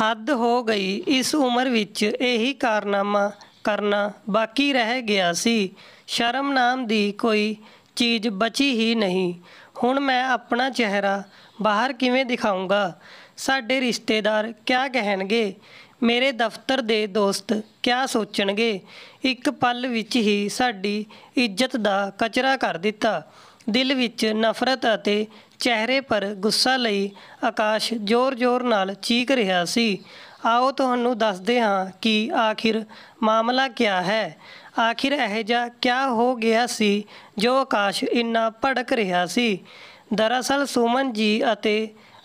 ਹੱਦ ਹੋ ਗਈ ਇਸ ਉਮਰ ਵਿੱਚ ਇਹੀ ਕਾਰਨਾਮਾ ਕਰਨਾ ਬਾਕੀ ਰਹਿ ਗਿਆ ਸੀ ਸ਼ਰਮ ਨਾਮ ਦੀ ਕੋਈ ਚੀਜ਼ ਬਚੀ ਹੀ ਨਹੀਂ ਹੁਣ ਮੈਂ ਆਪਣਾ ਚਿਹਰਾ ਬਾਹਰ ਕਿਵੇਂ ਦਿਖਾਉਂਗਾ ਸਾਡੇ ਰਿਸ਼ਤੇਦਾਰ ਕਿਆ ਕਹਿਣਗੇ ਮੇਰੇ ਦਫ਼ਤਰ ਦੇ ਦੋਸਤ ਕਿਆ ਸੋਚਣਗੇ ਇੱਕ ਪਲ ਵਿੱਚ ਹੀ ਸਾਡੀ ਇੱਜ਼ਤ ਦਾ ਕਚਰਾ ਕਰ ਦਿੱਤਾ ਦਿਲ ਵਿੱਚ ਨਫ਼ਰਤ ਅਤੇ ਚਿਹਰੇ ਪਰ ਗੁੱਸਾ ਲਈ ਆਕਾਸ਼ ਜ਼ੋਰ-ਜ਼ੋਰ ਨਾਲ ਚੀਕ ਰਿਹਾ ਸੀ ਆਓ ਤੁਹਾਨੂੰ ਦੱਸਦੇ ਹਾਂ ਕਿ ਆਖਿਰ ਮਾਮਲਾ ਕੀ ਹੈ ਆਖਿਰ ਇਹ ਜਾ ਕੀ ਹੋ ਗਿਆ ਸੀ ਜੋ ਆਕਾਸ਼ ਇੰਨਾ ਭੜਕ ਰਿਹਾ ਸੀ ਦਰਅਸਲ ਸੁਮਨ ਜੀ ਅਤੇ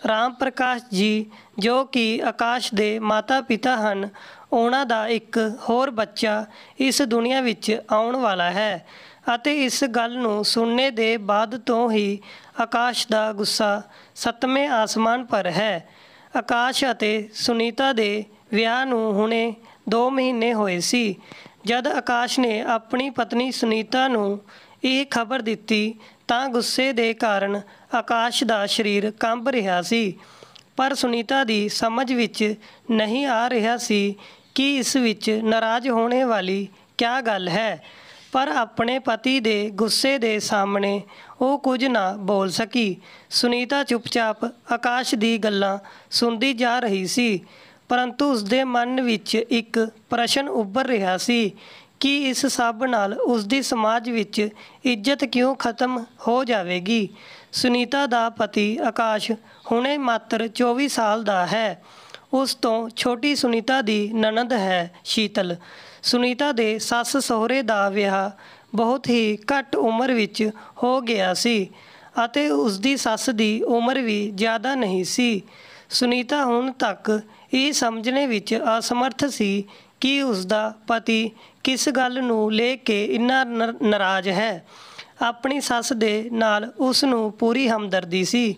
ਰਾਮ ਪ੍ਰਕਾਸ਼ ਜੀ ਜੋ ਕਿ ਆਕਾਸ਼ ਦੇ ਮਾਤਾ-ਪਿਤਾ ਹਨ ਉਹਨਾਂ ਦਾ ਇੱਕ ਹੋਰ ਬੱਚਾ ਇਸ ਦੁਨੀਆ ਵਿੱਚ ਆਉਣ ਵਾਲਾ ਹੈ ਅਤੇ ਇਸ ਗੱਲ ਨੂੰ ਸੁਣਨੇ ਦੇ ਬਾਅਦ ਤੋਂ ਹੀ ਆਕਾਸ਼ ਦਾ ਗੁੱਸਾ ਸਤਵੇਂ ਆਸਮਾਨ ਪਰ ਹੈ ਆਕਾਸ਼ ਅਤੇ ਸੁਨੀਤਾ ਦੇ ਵਿਆਹ ਨੂੰ ਹੁਣੇ 2 ਮਹੀਨੇ ਹੋਏ ਸੀ ਜਦ ਆਕਾਸ਼ ਨੇ ਆਪਣੀ ਪਤਨੀ ਸੁਨੀਤਾ ਨੂੰ ਇਹ ਖਬਰ ਦਿੱਤੀ ਤਾਂ ਗੁੱਸੇ ਦੇ ਕਾਰਨ ਆਕਾਸ਼ ਦਾ ਸਰੀਰ ਕੰਬ ਰਿਹਾ ਸੀ ਪਰ ਸੁਨੀਤਾ ਦੀ ਸਮਝ ਵਿੱਚ ਨਹੀਂ ਆ ਰਿਹਾ ਸੀ ਕਿ ਇਸ ਵਿੱਚ ਨਾਰਾਜ਼ ਹੋਣੇ ਵਾਲੀ ਕੀ ਗੱਲ ਹੈ ਪਰ ਆਪਣੇ ਪਤੀ ਦੇ ਗੁੱਸੇ ਦੇ ਸਾਹਮਣੇ ਉਹ ਕੁਝ ਨਾ ਬੋਲ ਸਕੀ ਸੁਨੀਤਾ ਚੁੱਪਚਾਪ ਆਕਾਸ਼ ਦੀ ਗੱਲਾਂ ਸੁਣਦੀ ਜਾ ਰਹੀ ਸੀ ਪਰੰਤੂ ਉਸ ਦੇ ਮਨ ਵਿੱਚ ਇੱਕ ਪ੍ਰਸ਼ਨ ਉੱਭਰ ਰਿਹਾ ਸੀ ਕਿ ਇਸ ਸਭ ਨਾਲ ਉਸ ਦੀ ਸਮਾਜ ਵਿੱਚ ਇੱਜ਼ਤ ਕਿਉਂ ਖਤਮ ਹੋ ਜਾਵੇਗੀ ਸੁਨੀਤਾ ਦਾ ਪਤੀ ਆਕਾਸ਼ ਹੁਣੇ ਮਾਤਰ 24 ਸਾਲ ਦਾ ਹੈ ਉਸ ਤੋਂ ਛੋਟੀ ਸੁਨੀਤਾ ਦੀ ਨਨਦ ਹੈ ਸ਼ੀਤਲ ਸੁਨੀਤਾ ਦੇ ਸੱਸ ਸਹੁਰੇ ਦਾ ਵਿਆਹ ਬਹੁਤ ਹੀ ਘੱਟ ਉਮਰ ਵਿੱਚ ਹੋ ਗਿਆ ਸੀ ਅਤੇ ਉਸ ਦੀ ਸੱਸ ਦੀ ਉਮਰ ਵੀ ਜ਼ਿਆਦਾ ਨਹੀਂ ਸੀ ਸੁਨੀਤਾ ਹੁਣ ਤੱਕ ਇਹ ਸਮਝਣੇ ਵਿੱਚ ਅਸਮਰਥ ਸੀ ਕਿ ਉਸ ਦਾ ਪਤੀ ਕਿਸ ਗੱਲ ਨੂੰ ਲੈ ਕੇ ਇੰਨਾ ਨਾਰਾਜ਼ ਹੈ ਆਪਣੀ ਸੱਸ ਦੇ ਨਾਲ ਉਸ ਨੂੰ ਪੂਰੀ ਹਮਦਰਦੀ ਸੀ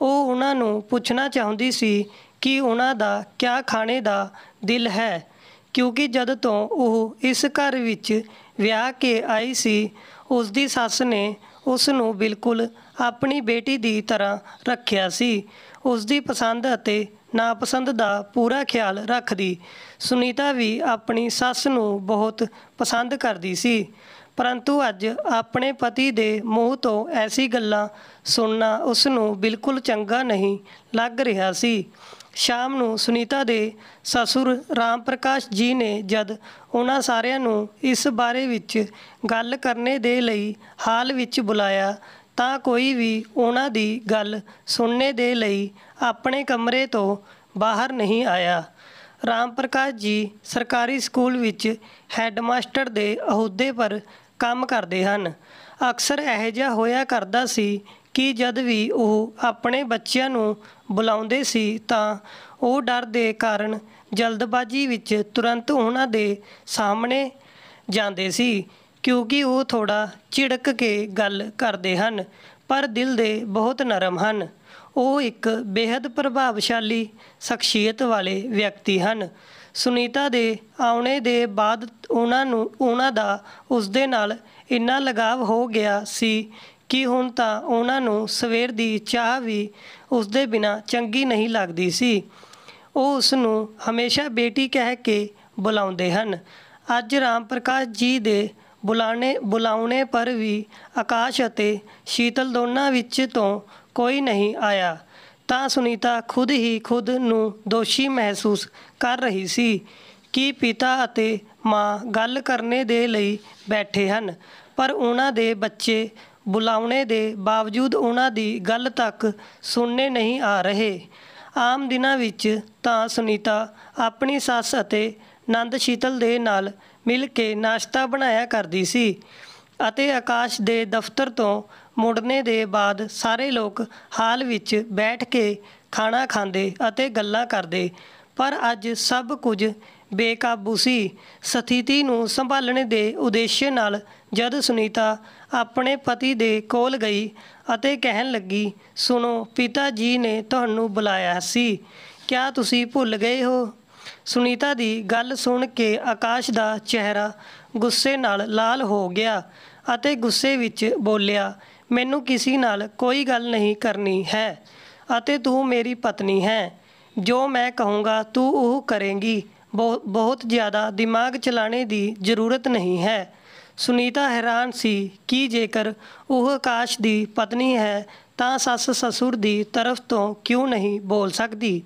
ਉਹ ਉਹਨਾਂ ਨੂੰ ਪੁੱਛਣਾ ਚਾਹੁੰਦੀ ਸੀ ਕਿ ਉਹਨਾਂ ਦਾ ਕਿਆ ਖਾਣੇ ਦਾ ਦਿਲ ਹੈ ਕਿਉਂਕਿ ਜਦ ਤੋਂ ਉਹ ਇਸ ਘਰ ਵਿੱਚ ਵਿਆਹ ਕੇ ਆਈ ਸੀ ਉਸ ਦੀ ਸੱਸ ਨੇ ਉਸ ਨੂੰ ਬਿਲਕੁਲ ਆਪਣੀ ਬੇਟੀ ਦੀ ਤਰ੍ਹਾਂ ਰੱਖਿਆ ਸੀ ਉਸ ਦੀ ਪਸੰਦ ਅਤੇ ਨਾਪਸੰਦ ਦਾ ਪੂਰਾ ਖਿਆਲ ਰੱਖਦੀ ਸੁਨੀਤਾ ਵੀ ਆਪਣੀ ਸੱਸ ਨੂੰ ਬਹੁਤ ਪਸੰਦ ਕਰਦੀ ਸੀ ਪਰੰਤੂ ਅੱਜ ਆਪਣੇ ਪਤੀ ਦੇ ਮੂੰਹ ਤੋਂ ਐਸੀ ਗੱਲਾਂ ਸੁਣਨਾ ਉਸ ਨੂੰ ਬਿਲਕੁਲ ਚੰਗਾ ਨਹੀਂ ਲੱਗ ਰਿਹਾ ਸੀ ਸ਼ਾਮ ਨੂੰ ਸੁਨੀਤਾ ਦੇ ਸਸੁਰ ਰਾਮ ਪ੍ਰਕਾਸ਼ ਜੀ ਨੇ ਜਦ ਉਹਨਾਂ ਸਾਰਿਆਂ ਨੂੰ ਇਸ ਬਾਰੇ ਵਿੱਚ ਗੱਲ ਕਰਨੇ ਦੇ ਲਈ ਹਾਲ ਵਿੱਚ ਬੁਲਾਇਆ ਤਾਂ ਕੋਈ ਵੀ ਉਹਨਾਂ ਦੀ ਗੱਲ ਸੁਣਨੇ ਦੇ ਲਈ ਆਪਣੇ ਕਮਰੇ ਤੋਂ ਬਾਹਰ ਨਹੀਂ ਆਇਆ ਰਾਮ ਪ੍ਰਕਾਸ਼ ਜੀ ਸਰਕਾਰੀ ਸਕੂਲ ਵਿੱਚ ਹੈੱਡਮਾਸਟਰ ਦੇ ਅਹੁਦੇ ਪਰ ਕੰਮ ਕਰਦੇ ਹਨ ਅਕਸਰ ਇਹੋ ਜਿਹਾ ਹੋਇਆ ਕਰਦਾ ਸੀ ਕਿ ਜਦ ਵੀ ਉਹ ਆਪਣੇ ਬੱਚਿਆਂ ਨੂੰ ਬੁਲਾਉਂਦੇ ਸੀ ਤਾਂ ਉਹ ਡਰ ਦੇ ਕਾਰਨ ਜਲਦਬਾਜ਼ੀ ਵਿੱਚ ਤੁਰੰਤ ਉਹਨਾਂ ਦੇ ਸਾਹਮਣੇ ਜਾਂਦੇ ਸੀ ਕਿਉਂਕਿ ਉਹ ਥੋੜਾ ਝਿੜਕ ਕੇ ਗੱਲ ਕਰਦੇ ਹਨ ਪਰ ਦਿਲ ਦੇ ਬਹੁਤ ਨਰਮ ਹਨ ਉਹ ਇੱਕ ਬੇहद ਪ੍ਰਭਾਵਸ਼ਾਲੀ ਸ਼ਖਸੀਅਤ ਵਾਲੇ ਵਿਅਕਤੀ ਹਨ ਸੁਨੀਤਾ ਦੇ ਆਉਣੇ ਦੇ ਬਾਅਦ ਉਹਨਾਂ ਨੂੰ ਉਹਨਾਂ ਦਾ ਉਸ ਦੇ ਨਾਲ ਇੰਨਾ ਲਗਾਵ ਹੋ ਗਿਆ ਸੀ ਕਿ ਹੁਣ ਤਾਂ ਉਹਨਾਂ ਨੂੰ ਸਵੇਰ ਦੀ ਚਾਹ ਵੀ ਉਸ ਦੇ ਬਿਨਾ ਚੰਗੀ ਨਹੀਂ ਲੱਗਦੀ ਸੀ ਉਹ ਉਸ ਨੂੰ ਹਮੇਸ਼ਾ ਬੇਟੀ ਕਹਿ ਕੇ ਬੁਲਾਉਂਦੇ ਹਨ ਅੱਜ ਰਾਮ ਪ੍ਰਕਾਸ਼ ਜੀ ਦੇ ਬੁਲਾਣੇ ਬੁਲਾਉਣੇ ਪਰ ਵੀ ਆਕਾਸ਼ ਅਤੇ ਸ਼ੀਤਲ ਦੋਨਾਂ ਵਿੱਚ ਤੋਂ ਕੋਈ ਨਹੀਂ ਆਇਆ ਤਾਂ ਸੁਨੀਤਾ ਖੁਦ ਹੀ ਖੁਦ ਨੂੰ ਦੋਸ਼ੀ ਮਹਿਸੂਸ ਕਰ ਰਹੀ ਸੀ ਕਿ ਪਿਤਾ ਅਤੇ ਮਾਂ ਗੱਲ ਕਰਨੇ ਦੇ ਲਈ ਬੈਠੇ ਹਨ ਪਰ ਉਹਨਾਂ ਦੇ ਬੱਚੇ ਬੁਲਾਉਣੇ ਦੇ ਬਾਵਜੂਦ ਉਹਨਾਂ ਦੀ ਗੱਲ ਤੱਕ ਸੁਣਨੇ ਨਹੀਂ ਆ ਰਹੇ ਆਮ ਦਿਨਾਂ ਵਿੱਚ ਤਾਂ ਸੁਨੀਤਾ ਆਪਣੀ ਸੱਸ ਅਤੇ ਨੰਦ ਸ਼ੀਤਲ ਦੇ ਨਾਲ ਮਿਲ ਕੇ ਨਾਸ਼ਤਾ ਬਣਾਇਆ ਕਰਦੀ ਸੀ ਅਤੇ ਆਕਾਸ਼ ਦੇ ਦਫ਼ਤਰ ਤੋਂ ਮੁੜਨੇ ਦੇ ਬਾਅਦ ਸਾਰੇ ਲੋਕ ਹਾਲ ਵਿੱਚ ਬੈਠ ਕੇ ਖਾਣਾ ਖਾਂਦੇ ਅਤੇ ਗੱਲਾਂ ਕਰਦੇ ਪਰ ਅੱਜ ਸਭ ਕੁਝ ਬੇਕਾਬੂ ਸੀ ਸਥਿਤੀ ਨੂੰ ਸੰਭਾਲਣ ਦੇ ਉਦੇਸ਼ ਨਾਲ ਜਦ ਸੁਨੀਤਾ ਆਪਣੇ ਪਤੀ ਦੇ ਕੋਲ ਗਈ ਅਤੇ ਕਹਿਣ ਲੱਗੀ ਸੁਣੋ ਪਿਤਾ ਜੀ ਨੇ ਤੁਹਾਨੂੰ ਬੁਲਾਇਆ ਸੀ ਕਿਆ ਤੁਸੀਂ ਭੁੱਲ ਗਏ ਹੋ ਸੁਨੀਤਾ ਦੀ ਗੱਲ ਸੁਣ ਕੇ ਆਕਾਸ਼ ਦਾ ਚਿਹਰਾ ਗੁੱਸੇ ਨਾਲ ਲਾਲ ਹੋ ਗਿਆ ਅਤੇ ਗੁੱਸੇ ਵਿੱਚ ਬੋਲਿਆ ਮੈਨੂੰ ਕਿਸੇ ਨਾਲ ਕੋਈ ਗੱਲ ਨਹੀਂ ਕਰਨੀ ਹੈ ਅਤੇ ਤੂੰ ਮੇਰੀ ਪਤਨੀ ਹੈ ਜੋ ਮੈਂ ਕਹੂੰਗਾ ਤੂੰ ਉਹ ਕਰੇਂਗੀ ਬਹੁਤ ਜ਼ਿਆਦਾ ਦਿਮਾਗ ਚਲਾਣੇ ਦੀ ਜ਼ਰੂਰਤ ਨਹੀਂ ਹੈ ਸੁਨੀਤਾ ਹੈਰਾਨ ਸੀ ਕਿ ਜੇਕਰ ਉਹ ਆਕਾਸ਼ ਦੀ ਪਤਨੀ ਹੈ ਤਾਂ ਸੱਸ ਸਸੁਰ ਦੀ ਤਰਫ ਤੋਂ ਕਿਉਂ ਨਹੀਂ ਬੋਲ ਸਕਦੀ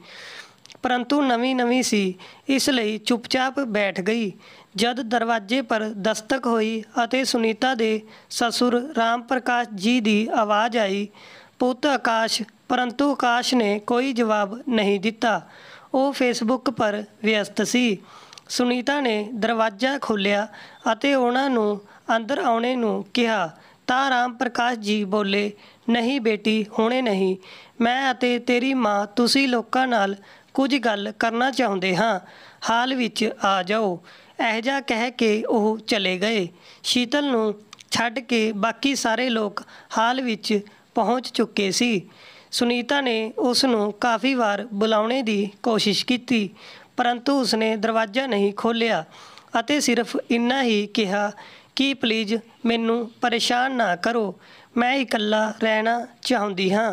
ਪਰੰਤੂ ਨਵੀਂ-ਨਵੀਂ ਸੀ ਇਸ ਲਈ ਚੁੱਪਚਾਪ ਬੈਠ ਗਈ ਜਦ ਦਰਵਾਜ਼ੇ ਪਰ ਦਸਤਕ ਹੋਈ ਅਤੇ ਸੁਨੀਤਾ ਦੇ ਸਸੁਰ ਰਾਮ ਪ੍ਰਕਾਸ਼ ਜੀ ਦੀ ਆਵਾਜ਼ ਆਈ ਪੁੱਤ ਆਕਾਸ਼ ਪਰੰਤੂ ਆਕਾਸ਼ ਨੇ ਕੋਈ ਜਵਾਬ ਨਹੀਂ ਦਿੱਤਾ ਉਹ ਫੇਸਬੁੱਕ ਪਰ ਵਿਅਸਤ ਸੀ ਸੁਨੀਤਾ ਨੇ ਦਰਵਾਜ਼ਾ ਖੋਲ੍ਹਿਆ ਅਤੇ ਉਹਨਾਂ ਨੂੰ ਅੰਦਰ ਆਉਣੇ ਨੂੰ ਕਿਹਾ ਤਾਂ ਰਾਮ ਪ੍ਰਕਾਸ਼ ਜੀ ਬੋਲੇ ਨਹੀਂ ਬੇਟੀ ਹੁਣੇ ਨਹੀਂ ਮੈਂ ਅਤੇ ਤੇਰੀ ਮਾਂ ਤੁਸੀਂ ਲੋਕਾਂ ਨਾਲ ਕੁਝ ਗੱਲ ਕਰਨਾ ਚਾਹੁੰਦੇ ਹਾਂ ਹਾਲ ਵਿੱਚ ਆ ਜਾਓ ਅਹਿਜਾ ਕਹਿ ਕੇ ਉਹ ਚਲੇ ਗਏ ਸ਼ੀਤਲ ਨੂੰ ਛੱਡ ਕੇ ਬਾਕੀ ਸਾਰੇ ਲੋਕ ਹਾਲ ਵਿੱਚ ਪਹੁੰਚ ਚੁੱਕੇ ਸੀ ਸੁਨੀਤਾ ਨੇ ਉਸ ਨੂੰ ਕਾਫੀ ਵਾਰ ਬੁਲਾਉਣੇ ਦੀ ਕੋਸ਼ਿਸ਼ ਕੀਤੀ ਪਰੰਤੂ ਉਸਨੇ ਦਰਵਾਜ਼ਾ ਨਹੀਂ ਖੋਲ੍ਹਿਆ ਅਤੇ ਸਿਰਫ ਇੰਨਾ ਹੀ ਕਿਹਾ ਕਿ ਪਲੀਜ਼ ਮੈਨੂੰ ਪਰੇਸ਼ਾਨ ਨਾ ਕਰੋ ਮੈਂ ਇਕੱਲਾ ਰਹਿਣਾ ਚਾਹੁੰਦੀ ਹਾਂ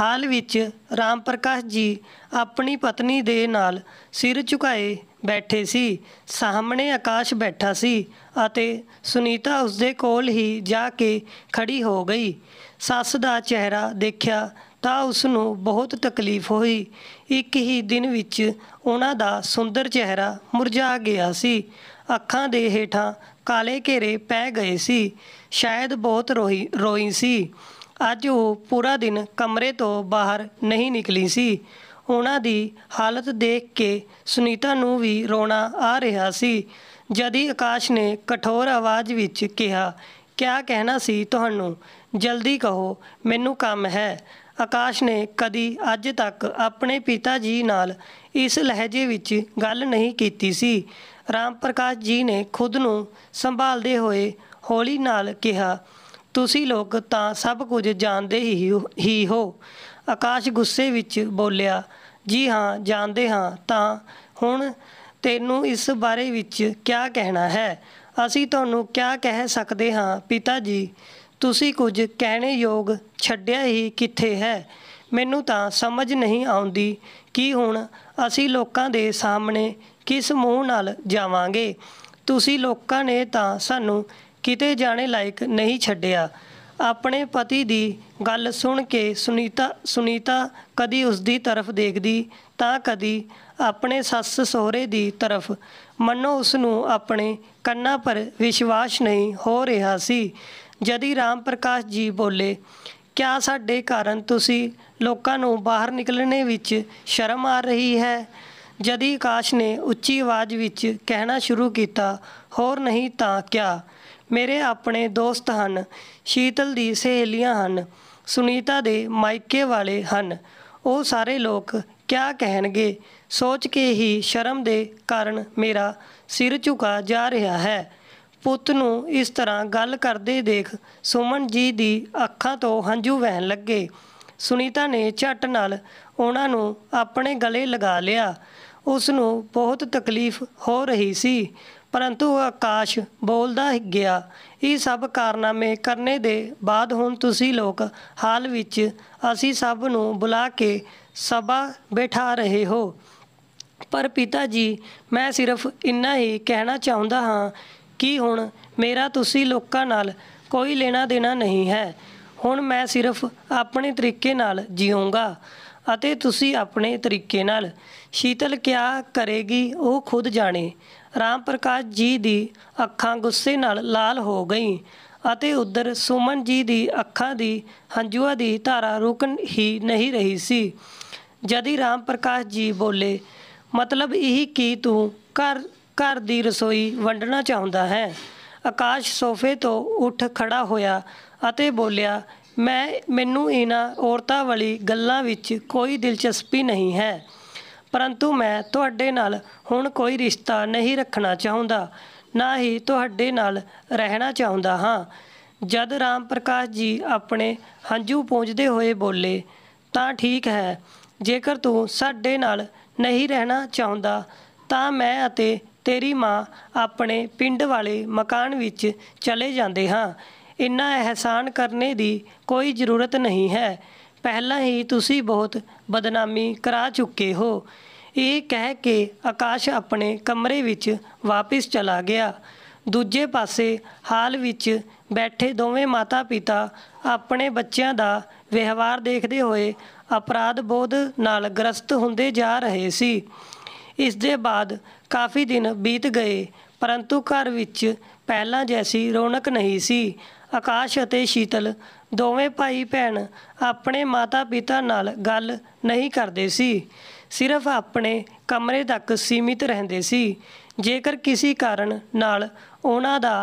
ਹਾਲ ਵਿੱਚ ਰਾਮ ਪ੍ਰਕਾਸ਼ ਜੀ ਆਪਣੀ ਪਤਨੀ ਦੇ ਨਾਲ ਸਿਰ ਝੁਕਾਏ ਬੈਠੇ ਸੀ ਸਾਹਮਣੇ ਆਕਾਸ਼ ਬੈਠਾ ਸੀ ਅਤੇ ਸੁਨੀਤਾ ਉਸਦੇ ਕੋਲ ਹੀ ਜਾ ਕੇ ਖੜੀ ਹੋ ਗਈ ਸੱਸ ਦਾ ਚਿਹਰਾ ਦੇਖਿਆ ਤਾਂ ਉਸ ਨੂੰ ਬਹੁਤ ਤਕਲੀਫ ਹੋਈ ਇੱਕ ਹੀ ਦਿਨ ਵਿੱਚ ਉਹਨਾਂ ਦਾ ਸੁੰਦਰ ਚਿਹਰਾ ਮੁਰਝਾ ਗਿਆ ਸੀ ਅੱਖਾਂ ਦੇ ਹੇਠਾਂ ਕਾਲੇ ਘੇਰੇ ਪੈ ਗਏ ਸੀ ਸ਼ਾਇਦ ਬਹੁਤ ਰੋਈ ਰੋਈ ਸੀ ਅੱਜ ਉਹ ਪੂਰਾ ਦਿਨ ਕਮਰੇ ਤੋਂ ਬਾਹਰ ਨਹੀਂ ਨਿਕਲੀ ਸੀ ਉਹਨਾਂ ਦੀ ਹਾਲਤ ਦੇਖ ਕੇ ਸੁਨੀਤਾ ਨੂੰ ਵੀ ਰੋਣਾ ਆ ਰਿਹਾ ਸੀ ਜਦੀ ਆਕਾਸ਼ ਨੇ ਕਠੋਰ ਆਵਾਜ਼ ਵਿੱਚ ਕਿਹਾ ਕਿਆ ਕਹਿਣਾ ਸੀ ਤੁਹਾਨੂੰ ਜਲਦੀ ਕਹੋ ਮੈਨੂੰ ਕੰਮ ਹੈ ਆਕਾਸ਼ ਨੇ ਕਦੀ ਅੱਜ ਤੱਕ ਆਪਣੇ ਪਿਤਾ ਜੀ ਨਾਲ ਇਸ ਲਹਿਜੇ ਵਿੱਚ ਗੱਲ ਨਹੀਂ ਕੀਤੀ ਸੀ ਰਾਮ ਪ੍ਰਕਾਸ਼ ਜੀ ਨੇ ਖੁਦ ਨੂੰ ਸੰਭਾਲਦੇ ਹੋਏ ਹੌਲੀ ਨਾਲ ਕਿਹਾ ਤੁਸੀਂ ਲੋਕ ਤਾਂ ਸਭ ਕੁਝ ਜਾਣਦੇ ਹੀ ਹੋ ਆਕਾਸ਼ ਗੁੱਸੇ ਵਿੱਚ ਬੋਲਿਆ ਜੀ ਹਾਂ ਜਾਣਦੇ ਹਾਂ ਤਾਂ ਹੁਣ ਤੈਨੂੰ ਇਸ ਬਾਰੇ ਵਿੱਚ ਕੀ ਕਹਿਣਾ ਹੈ ਅਸੀਂ ਤੁਹਾਨੂੰ ਕੀ ਕਹਿ ਸਕਦੇ ਹਾਂ ਪਿਤਾ ਜੀ ਤੁਸੀਂ ਕੁਝ ਕਹਿਣੇ ਯੋਗ ਛੱਡਿਆ ਹੀ ਕਿੱਥੇ ਹੈ ਮੈਨੂੰ ਤਾਂ ਸਮਝ ਨਹੀਂ ਆਉਂਦੀ ਕਿ ਹੁਣ ਅਸੀਂ ਲੋਕਾਂ ਦੇ ਸਾਹਮਣੇ ਕਿਸ ਮੂੰਹ ਨਾਲ ਜਾਵਾਂਗੇ ਤੁਸੀਂ ਲੋਕਾਂ ਨੇ ਤਾਂ ਸਾਨੂੰ ਕਿਤੇ ਜਾਣੇ ਲਾਇਕ ਨਹੀਂ ਛੱਡਿਆ ਆਪਣੇ ਪਤੀ ਦੀ ਗੱਲ ਸੁਣ ਕੇ ਸੁਨੀਤਾ ਸੁਨੀਤਾ ਕਦੀ ਉਸ ਦੀ ਤਰਫ ਦੇਖਦੀ ਤਾਂ ਕਦੀ ਆਪਣੇ ਸੱਸ ਸਹੁਰੇ ਦੀ ਤਰਫ ਮੰਨੋ ਉਸ ਨੂੰ ਆਪਣੇ ਕੰਨਾਂ ਪਰ ਵਿਸ਼ਵਾਸ ਨਹੀਂ ਹੋ ਰਿਹਾ ਸੀ ਜਦੀ ਰਾਮ ਪ੍ਰਕਾਸ਼ ਜੀ ਬੋਲੇ ਕਿਆ ਸਾਡੇ ਕਾਰਨ ਤੁਸੀਂ ਲੋਕਾਂ ਨੂੰ ਬਾਹਰ ਨਿਕਲਣੇ ਵਿੱਚ ਸ਼ਰਮ ਆ ਰਹੀ ਹੈ ਜਦੀ ਆਕਾਸ਼ ਨੇ ਉੱਚੀ ਆਵਾਜ਼ ਵਿੱਚ ਕਹਿਣਾ ਸ਼ੁਰੂ ਕੀਤਾ ਹੋਰ ਨਹੀਂ ਤਾਂ ਕਿਆ ਮੇਰੇ ਆਪਣੇ ਦੋਸਤ ਹਨ ਸ਼ੀਤਲ ਦੀ ਸਹੇਲੀਆਂ ਹਨ ਸੁਨੀਤਾ ਦੇ ਮਾਇਕੇ ਵਾਲੇ ਹਨ ਉਹ ਸਾਰੇ ਲੋਕ ਕਿਆ ਕਹਿਣਗੇ ਸੋਚ ਕੇ ਹੀ ਸ਼ਰਮ ਦੇ ਕਾਰਨ ਮੇਰਾ ਸਿਰ ਝੁਕਾ ਜਾ ਰਿਹਾ ਹੈ ਪੁੱਤ ਨੂੰ ਇਸ ਤਰ੍ਹਾਂ ਗੱਲ ਕਰਦੇ ਦੇਖ ਸੁਮਨ ਜੀ ਦੀ ਅੱਖਾਂ ਤੋਂ ਹੰਝੂ ਵਹਿਣ ਲੱਗੇ ਸੁਨੀਤਾ ਨੇ ਝੱਟ ਨਾਲ ਉਹਨਾਂ ਨੂੰ ਆਪਣੇ ਗਲੇ ਲਗਾ ਲਿਆ ਉਸ ਨੂੰ ਬਹੁਤ ਤਕਲੀਫ ਹੋ ਰਹੀ ਸੀ ਪਰੰਤੂ ਆਕਾਸ਼ ਬੋਲਦਾ ਗਿਆ ਇਹ ਸਭ ਕਾਰਨਾਮੇ ਕਰਨੇ ਦੇ ਬਾਅਦ ਹੁਣ ਤੁਸੀਂ ਲੋਕ ਹਾਲ ਵਿੱਚ ਅਸੀਂ ਸਭ ਨੂੰ ਬੁਲਾ ਕੇ ਸਭਾ ਬਿਠਾ ਰਹੇ ਹੋ ਪਰ ਪਿਤਾ ਜੀ ਮੈਂ ਸਿਰਫ ਇੰਨਾ ਹੀ ਕਹਿਣਾ ਚਾਹੁੰਦਾ ਹਾਂ ਕਿ ਹੁਣ ਮੇਰਾ ਤੁਸੀਂ ਲੋਕਾਂ ਨਾਲ ਕੋਈ ਲੈਣਾ ਦੇਣਾ ਨਹੀਂ ਹੈ ਹੁਣ ਮੈਂ ਸਿਰਫ ਆਪਣੇ ਤਰੀਕੇ ਨਾਲ ਜੀਉਂਗਾ ਅਤੇ ਤੁਸੀਂ ਆਪਣੇ ਤਰੀਕੇ ਨਾਲ ਸ਼ੀਤਲ ਕਿਆ ਕਰੇਗੀ ਉਹ ਖੁਦ ਜਾਣੇ ਰਾਮ ਪ੍ਰਕਾਸ਼ ਜੀ ਦੀ ਅੱਖਾਂ ਗੁੱਸੇ ਨਾਲ ਲਾਲ ਹੋ ਗਈਆਂ ਅਤੇ ਉਧਰ ਸੁਮਨ ਜੀ ਦੀ ਅੱਖਾਂ ਦੀ ਹੰਝੂਆਂ ਦੀ ਧਾਰਾ ਰੁਕਣ ਹੀ ਨਹੀਂ ਰਹੀ ਸੀ ਜਦ ਹੀ ਰਾਮ ਪ੍ਰਕਾਸ਼ ਜੀ ਬੋਲੇ ਮਤਲਬ ਇਹ ਕਿ ਤੂੰ ਘਰ ਘਰ ਦੀ ਰਸੋਈ ਵੰਡਣਾ ਚਾਹੁੰਦਾ ਹੈ ਆਕਾਸ਼ ਸੋਫੇ ਤੋਂ ਉੱਠ ਖੜਾ ਹੋਇਆ ਅਤੇ ਬੋਲਿਆ ਮੈਂ ਮੈਨੂੰ ਇਹਨਾਂ ਔਰਤਾਂ ਵਾਲੀ ਗੱਲਾਂ ਵਿੱਚ ਕੋਈ ਦਿਲਚਸਪੀ ਨਹੀਂ ਹੈ ਪਰੰਤੂ ਮੈਂ ਤੁਹਾਡੇ ਨਾਲ ਹੁਣ ਕੋਈ ਰਿਸ਼ਤਾ ਨਹੀਂ ਰੱਖਣਾ ਚਾਹੁੰਦਾ ਨਾ ਹੀ ਤੁਹਾਡੇ ਨਾਲ ਰਹਿਣਾ ਚਾਹੁੰਦਾ ਹਾਂ ਜਦ ਰਾਮ ਪ੍ਰਕਾਸ਼ ਜੀ ਆਪਣੇ ਹੰਝੂ ਪੂੰਝਦੇ ਹੋਏ ਬੋਲੇ ਤਾਂ ਠੀਕ ਹੈ ਜੇਕਰ ਤੂੰ ਸਾਡੇ ਨਾਲ ਨਹੀਂ ਰਹਿਣਾ ਚਾਹੁੰਦਾ ਤਾਂ ਮੈਂ ਅਤੇ ਤੇਰੀ ਮਾਂ ਆਪਣੇ ਪਿੰਡ ਵਾਲੇ ਮਕਾਨ ਵਿੱਚ ਚਲੇ ਜਾਂਦੇ ਹਾਂ ਇੰਨਾ ਅਹਿਸਾਨ ਕਰਨੇ ਦੀ ਕੋਈ ਜ਼ਰੂਰਤ ਨਹੀਂ ਹੈ ਪਹਿਲਾਂ ਹੀ ਤੁਸੀਂ ਬਹੁਤ ਬਦਨਾਮੀ ਕਰਾ ਚੁੱਕੇ ਹੋ ਇਹ ਕਹਿ ਕੇ ਆਕਾਸ਼ ਆਪਣੇ ਕਮਰੇ ਵਿੱਚ ਵਾਪਸ ਚਲਾ ਗਿਆ ਦੂਜੇ ਪਾਸੇ ਹਾਲ ਵਿੱਚ ਬੈਠੇ ਦੋਵੇਂ ਮਾਤਾ-ਪਿਤਾ ਆਪਣੇ ਬੱਚਿਆਂ ਦਾ ਵਿਵਹਾਰ ਦੇਖਦੇ ਹੋਏ ਅਪਰਾਧ ਬੋਧ ਨਾਲ ਗ੍ਰਸਤ ਹੁੰਦੇ ਜਾ ਰਹੇ ਸੀ ਇਸ ਦੇ ਬਾਅਦ ਕਾਫੀ ਦਿਨ ਬੀਤ ਗਏ ਪਰੰਤੂ ਘਰ ਵਿੱਚ ਪਹਿਲਾਂ ਜੈਸੀ ਰੌਣਕ ਨਹੀਂ ਸੀ ਆਕਾਸ਼ ਅਤੇ ਸ਼ੀਤਲ ਦੋਵੇਂ ਭਾਈ ਭੈਣ ਆਪਣੇ ਮਾਤਾ-ਪਿਤਾ ਨਾਲ ਗੱਲ ਨਹੀਂ ਕਰਦੇ ਸੀ ਸਿਰਫ ਆਪਣੇ ਕਮਰੇ ਤੱਕ ਸੀਮਿਤ ਰਹਿੰਦੇ ਸੀ ਜੇਕਰ ਕਿਸੇ ਕਾਰਨ ਨਾਲ ਉਹਨਾਂ ਦਾ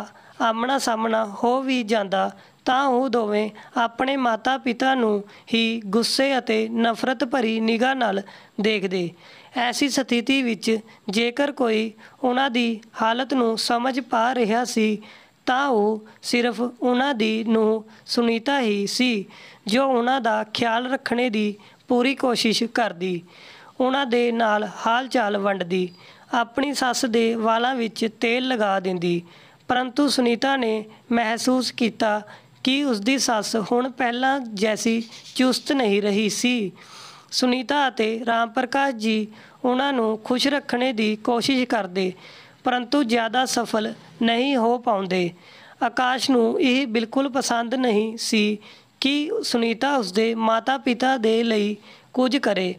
ਆਮਣਾ ਸਾਹਮਣਾ ਹੋ ਵੀ ਜਾਂਦਾ ਤਾਂ ਉਹ ਦੋਵੇਂ ਆਪਣੇ ਮਾਤਾ-ਪਿਤਾ ਨੂੰ ਹੀ ਗੁੱਸੇ ਅਤੇ ਨਫ਼ਰਤ ਭਰੀ ਨਿਗਾਹ ਨਾਲ ਦੇਖਦੇ ਐਸੀ ਸਥਿਤੀ ਵਿੱਚ ਜੇਕਰ ਕੋਈ ਉਹਨਾਂ ਦੀ ਹਾਲਤ ਨੂੰ ਸਮਝ ਪਾ ਰਿਹਾ ਸੀ ਤਾਂ ਉਹ ਸਿਰਫ ਉਹਨਾਂ ਦੀ ਨੂੰ ਸੁਨੀਤਾ ਹੀ ਸੀ ਜੋ ਉਹਨਾਂ ਦਾ ਖਿਆਲ ਰੱਖਣੇ ਦੀ ਪੂਰੀ ਕੋਸ਼ਿਸ਼ ਕਰਦੀ ਉਹਨਾਂ ਦੇ ਨਾਲ ਹਾਲ ਚਾਲ ਵੰਡਦੀ ਆਪਣੀ ਸੱਸ ਦੇ ਵਾਲਾਂ ਵਿੱਚ ਤੇਲ ਲਗਾ ਦਿੰਦੀ ਪਰੰਤੂ ਸੁਨੀਤਾ ਨੇ ਮਹਿਸੂਸ ਕੀਤਾ ਕਿ ਉਸ ਦੀ ਸੱਸ ਹੁਣ ਪਹਿਲਾਂ ਜੈਸੀ ਚੁਸਤ ਨਹੀਂ ਰਹੀ ਸੀ ਸੁਨੀਤਾ ਅਤੇ ਰਾਮ ਪ੍ਰਕਾਸ਼ ਜੀ ਉਹਨਾਂ ਨੂੰ ਖੁਸ਼ ਰੱਖਣੇ ਦੀ ਕੋਸ਼ਿਸ਼ ਕਰਦੇ ਪਰੰਤੂ ਜ਼ਿਆਦਾ ਸਫਲ ਨਹੀਂ ਹੋ ਪਾਉਂਦੇ ਆਕਾਸ਼ ਨੂੰ ਇਹ ਬਿਲਕੁਲ ਪਸੰਦ ਨਹੀਂ ਸੀ ਕਿ ਸੁਨੀਤਾ ਉਸਦੇ ਮਾਤਾ-ਪਿਤਾ ਦੇ ਲਈ ਕੁਝ ਕਰੇ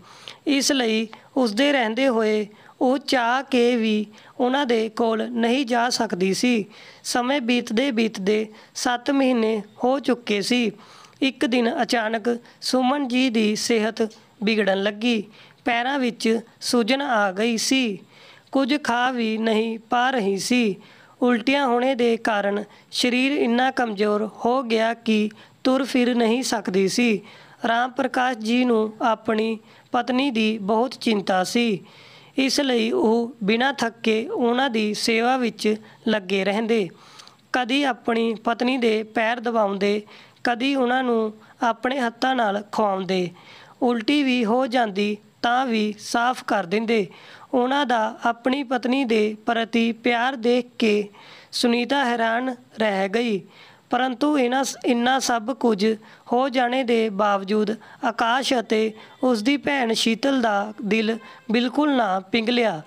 ਇਸ ਲਈ ਉਸਦੇ ਰਹਿੰਦੇ ਹੋਏ ਉਹ ਚਾਹ ਕੇ ਵੀ ਉਹਨਾਂ ਦੇ ਕੋਲ ਨਹੀਂ ਜਾ ਸਕਦੀ ਸੀ ਸਮੇਂ ਬੀਤਦੇ ਬੀਤਦੇ 7 ਮਹੀਨੇ ਹੋ ਚੁੱਕੇ ਸੀ ਇੱਕ ਦਿਨ ਅਚਾਨਕ ਸੁਮਨ ਜੀ ਦੀ ਸਿਹਤ ਵਿਗੜਨ ਲੱਗੀ ਪੈਰਾਂ ਵਿੱਚ ਸੂਜਨ ਆ ਗਈ ਸੀ ਕੁਝ ਖਾ ਵੀ ਨਹੀਂ ਪਾ ਰਹੀ ਸੀ ਉਲਟੀਆਂ ਹੋਣੇ ਦੇ ਕਾਰਨ ਸਰੀਰ ਇੰਨਾ ਕਮਜ਼ੋਰ ਹੋ ਗਿਆ ਕਿ ਤੁਰ ਫਿਰ ਨਹੀਂ ਸਕਦੀ ਸੀ ਰਾਮ ਪ੍ਰਕਾਸ਼ ਜੀ ਨੂੰ ਆਪਣੀ ਪਤਨੀ ਦੀ ਬਹੁਤ ਚਿੰਤਾ ਸੀ ਇਸ ਲਈ ਉਹ ਬਿਨਾਂ ਥੱਕੇ ਉਹਨਾਂ ਦੀ ਸੇਵਾ ਵਿੱਚ ਲੱਗੇ ਰਹਿੰਦੇ ਕਦੀ ਆਪਣੀ ਪਤਨੀ ਦੇ ਪੈਰ ਦਬਾਉਂਦੇ ਕਦੀ ਉਹਨਾਂ ਨੂੰ ਆਪਣੇ ਹੱਥਾਂ ਨਾਲ ਖਵਾਉਂਦੇ ਉਲਟੀ ਵੀ ਹੋ ਜਾਂਦੀ ਤਾਂ ਵੀ ਸਾਫ਼ ਕਰ ਦਿੰਦੇ ਉਹਨਾਂ ਦਾ ਆਪਣੀ ਪਤਨੀ ਦੇ ਪ੍ਰਤੀ ਪਿਆਰ ਦੇਖ ਕੇ ਸੁਨੀਤਾ ਹੈਰਾਨ ਰਹਿ ਗਈ ਪਰੰਤੂ ਇਹਨਾਂ ਇੰਨਾ ਸਭ ਕੁਝ ਹੋ ਜਾਣੇ ਦੇ ਬਾਵਜੂਦ ਆਕਾਸ਼ ਅਤੇ ਉਸ ਦੀ ਭੈਣ ਸ਼ੀਤਲ ਦਾ ਦਿਲ ਬਿਲਕੁਲ ਨਾ ਪਿੰਗਲਿਆ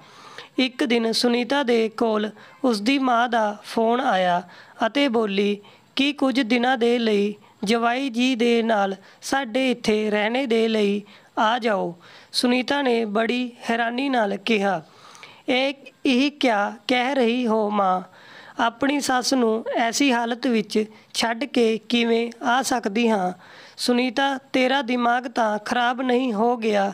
ਇੱਕ ਦਿਨ ਸੁਨੀਤਾ ਦੇ ਕੋਲ ਉਸ ਦੀ ਮਾਂ ਦਾ ਫੋਨ ਆਇਆ ਅਤੇ ਬੋਲੀ ਕਿ ਕੁਝ ਦਿਨਾਂ ਦੇ ਲਈ ਜਵਾਈ ਜੀ ਦੇ ਨਾਲ ਸਾਡੇ ਇੱਥੇ ਰਹਿਣੇ ਦੇ ਲਈ ਆ ਜਾਓ ਸੁਨੀਤਾ ਨੇ ਬੜੀ ਹੈਰਾਨੀ ਨਾਲ ਕਿਹਾ ਇਹ ਇਹ ਕਿਆ ਕਹਿ ਰਹੀ ਹੋ ਮਾਂ ਆਪਣੀ ਸੱਸ ਨੂੰ ਐਸੀ ਹਾਲਤ ਵਿੱਚ ਛੱਡ ਕੇ ਕਿਵੇਂ ਆ ਸਕਦੀ ਹਾਂ ਸੁਨੀਤਾ ਤੇਰਾ ਦਿਮਾਗ ਤਾਂ ਖਰਾਬ ਨਹੀਂ ਹੋ ਗਿਆ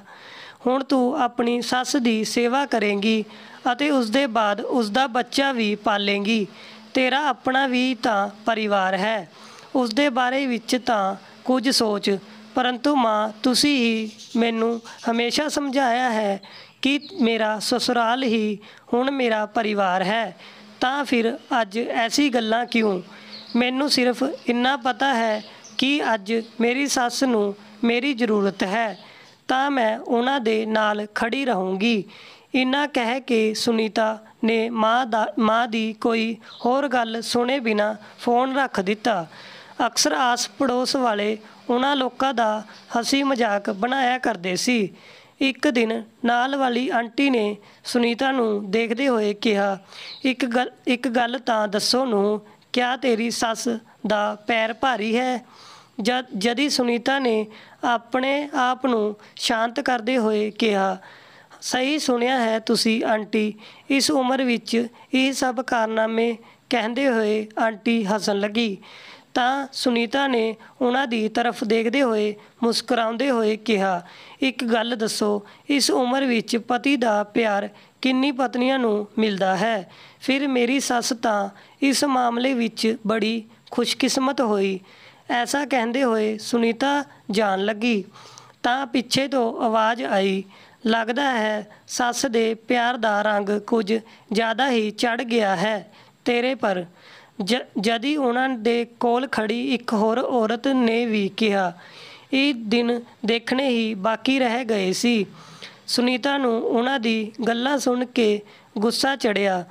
ਹੁਣ ਤੂੰ ਆਪਣੀ ਸੱਸ ਦੀ ਸੇਵਾ ਕਰੇਂਗੀ ਅਤੇ ਉਸ ਦੇ ਬਾਅਦ ਉਸ ਦਾ ਬੱਚਾ ਵੀ ਪਾਲੇਂਗੀ ਤੇਰਾ ਆਪਣਾ ਵੀ ਤਾਂ ਪਰਿਵਾਰ ਹੈ ਉਸ ਦੇ ਬਾਰੇ ਵਿੱਚ ਤਾਂ ਕੁਝ ਸੋਚ ਪਰੰਤੂ ਮਾਂ ਤੁਸੀਂ ਹੀ ਮੈਨੂੰ ਹਮੇਸ਼ਾ ਸਮਝਾਇਆ ਹੈ ਕਿ ਮੇਰਾ ਸਸੁਰਾਲ ਹੀ ਹੁਣ ਮੇਰਾ ਪਰਿਵਾਰ ਹੈ ਤਾਂ ਫਿਰ ਅੱਜ ਐਸੀ ਗੱਲਾਂ ਕਿਉਂ ਮੈਨੂੰ ਸਿਰਫ ਇੰਨਾ ਪਤਾ ਹੈ ਕਿ ਅੱਜ ਮੇਰੀ ਸੱਸ ਨੂੰ ਮੇਰੀ ਜ਼ਰੂਰਤ ਹੈ ਤਾਂ ਮੈਂ ਉਹਨਾਂ ਦੇ ਨਾਲ ਖੜੀ ਰਹੂੰਗੀ ਇੰਨਾ ਕਹਿ ਕੇ ਸੁਨੀਤਾ ਨੇ ਮਾਂ ਦਾ ਮਾਂ ਦੀ ਕੋਈ ਹੋਰ ਗੱਲ ਸੁਣੇ ਬਿਨਾ ਫੋਨ ਰੱਖ ਦਿੱਤਾ ਅਕਸਰ ਆਸ ਪੜੋਸ ਵਾਲੇ ਉਹਨਾਂ ਲੋਕਾਂ ਦਾ ਹਸੀ ਮਜ਼ਾਕ ਬਣਾਇਆ ਕਰਦੇ ਸੀ ਇੱਕ ਦਿਨ ਨਾਲ ਵਾਲੀ ਆਂਟੀ ਨੇ ਸੁਨੀਤਾ ਨੂੰ ਦੇਖਦੇ ਹੋਏ ਕਿਹਾ ਇੱਕ ਗੱਲ ਇੱਕ ਗੱਲ ਤਾਂ ਦੱਸੋ ਨੂੰ ਕਿਆ ਤੇਰੀ ਸੱਸ ਦਾ ਪੈਰ ਭਾਰੀ ਹੈ ਜਦ ਜਦੀ ਸੁਨੀਤਾ ਨੇ ਆਪਣੇ ਆਪ ਨੂੰ ਸ਼ਾਂਤ ਕਰਦੇ ਹੋਏ ਕਿਹਾ ਸਹੀ ਸੁਣਿਆ ਹੈ ਤੁਸੀਂ ਆਂਟੀ ਇਸ ਉਮਰ ਵਿੱਚ ਇਹ ਸਭ ਕਾਰਨਾਮੇ ਕਹਿੰਦੇ ਹੋਏ ਆਂਟੀ ਹੱਸਣ ਲੱਗੀ ਤਾਂ ਸੁਨੀਤਾ ਨੇ ਉਹਨਾਂ ਦੀ ਤਰਫ ਦੇਖਦੇ ਹੋਏ ਮੁਸਕਰਾਉਂਦੇ ਹੋਏ ਕਿਹਾ ਇੱਕ ਗੱਲ ਦੱਸੋ ਇਸ ਉਮਰ ਵਿੱਚ ਪਤੀ ਦਾ ਪਿਆਰ ਕਿੰਨੀ ਪਤਨੀਆਂ ਨੂੰ ਮਿਲਦਾ ਹੈ ਫਿਰ ਮੇਰੀ ਸੱਸ ਤਾਂ ਇਸ ਮਾਮਲੇ ਵਿੱਚ ਬੜੀ ਖੁਸ਼ਕਿਸਮਤ ਹੋਈ ਐਸਾ ਕਹਿੰਦੇ ਹੋਏ ਸੁਨੀਤਾ ਜਾਣ ਲੱਗੀ ਤਾਂ ਪਿੱਛੇ ਤੋਂ ਆਵਾਜ਼ ਆਈ ਲੱਗਦਾ ਹੈ ਸੱਸ ਦੇ ਪਿਆਰ ਦਾ ਰੰਗ ਕੁਝ ਜ਼ਿਆਦਾ ਹੀ ਚੜ ਗਿਆ ਹੈ ਤੇਰੇ ਪਰ ਜਦੀ ਉਹਨਾਂ ਦੇ ਕੋਲ ਖੜੀ ਇੱਕ ਹੋਰ ਔਰਤ ਨੇ ਵੀ ਕਿਹਾ ਇਹ ਦਿਨ ਦੇਖਣੇ ਹੀ ਬਾਕੀ ਰਹਿ ਗਏ ਸੀ ਸੁਨੀਤਾ ਨੂੰ ਉਹਨਾਂ ਦੀ ਗੱਲਾਂ ਸੁਣ ਕੇ ਗੁੱਸਾ ਚੜਿਆ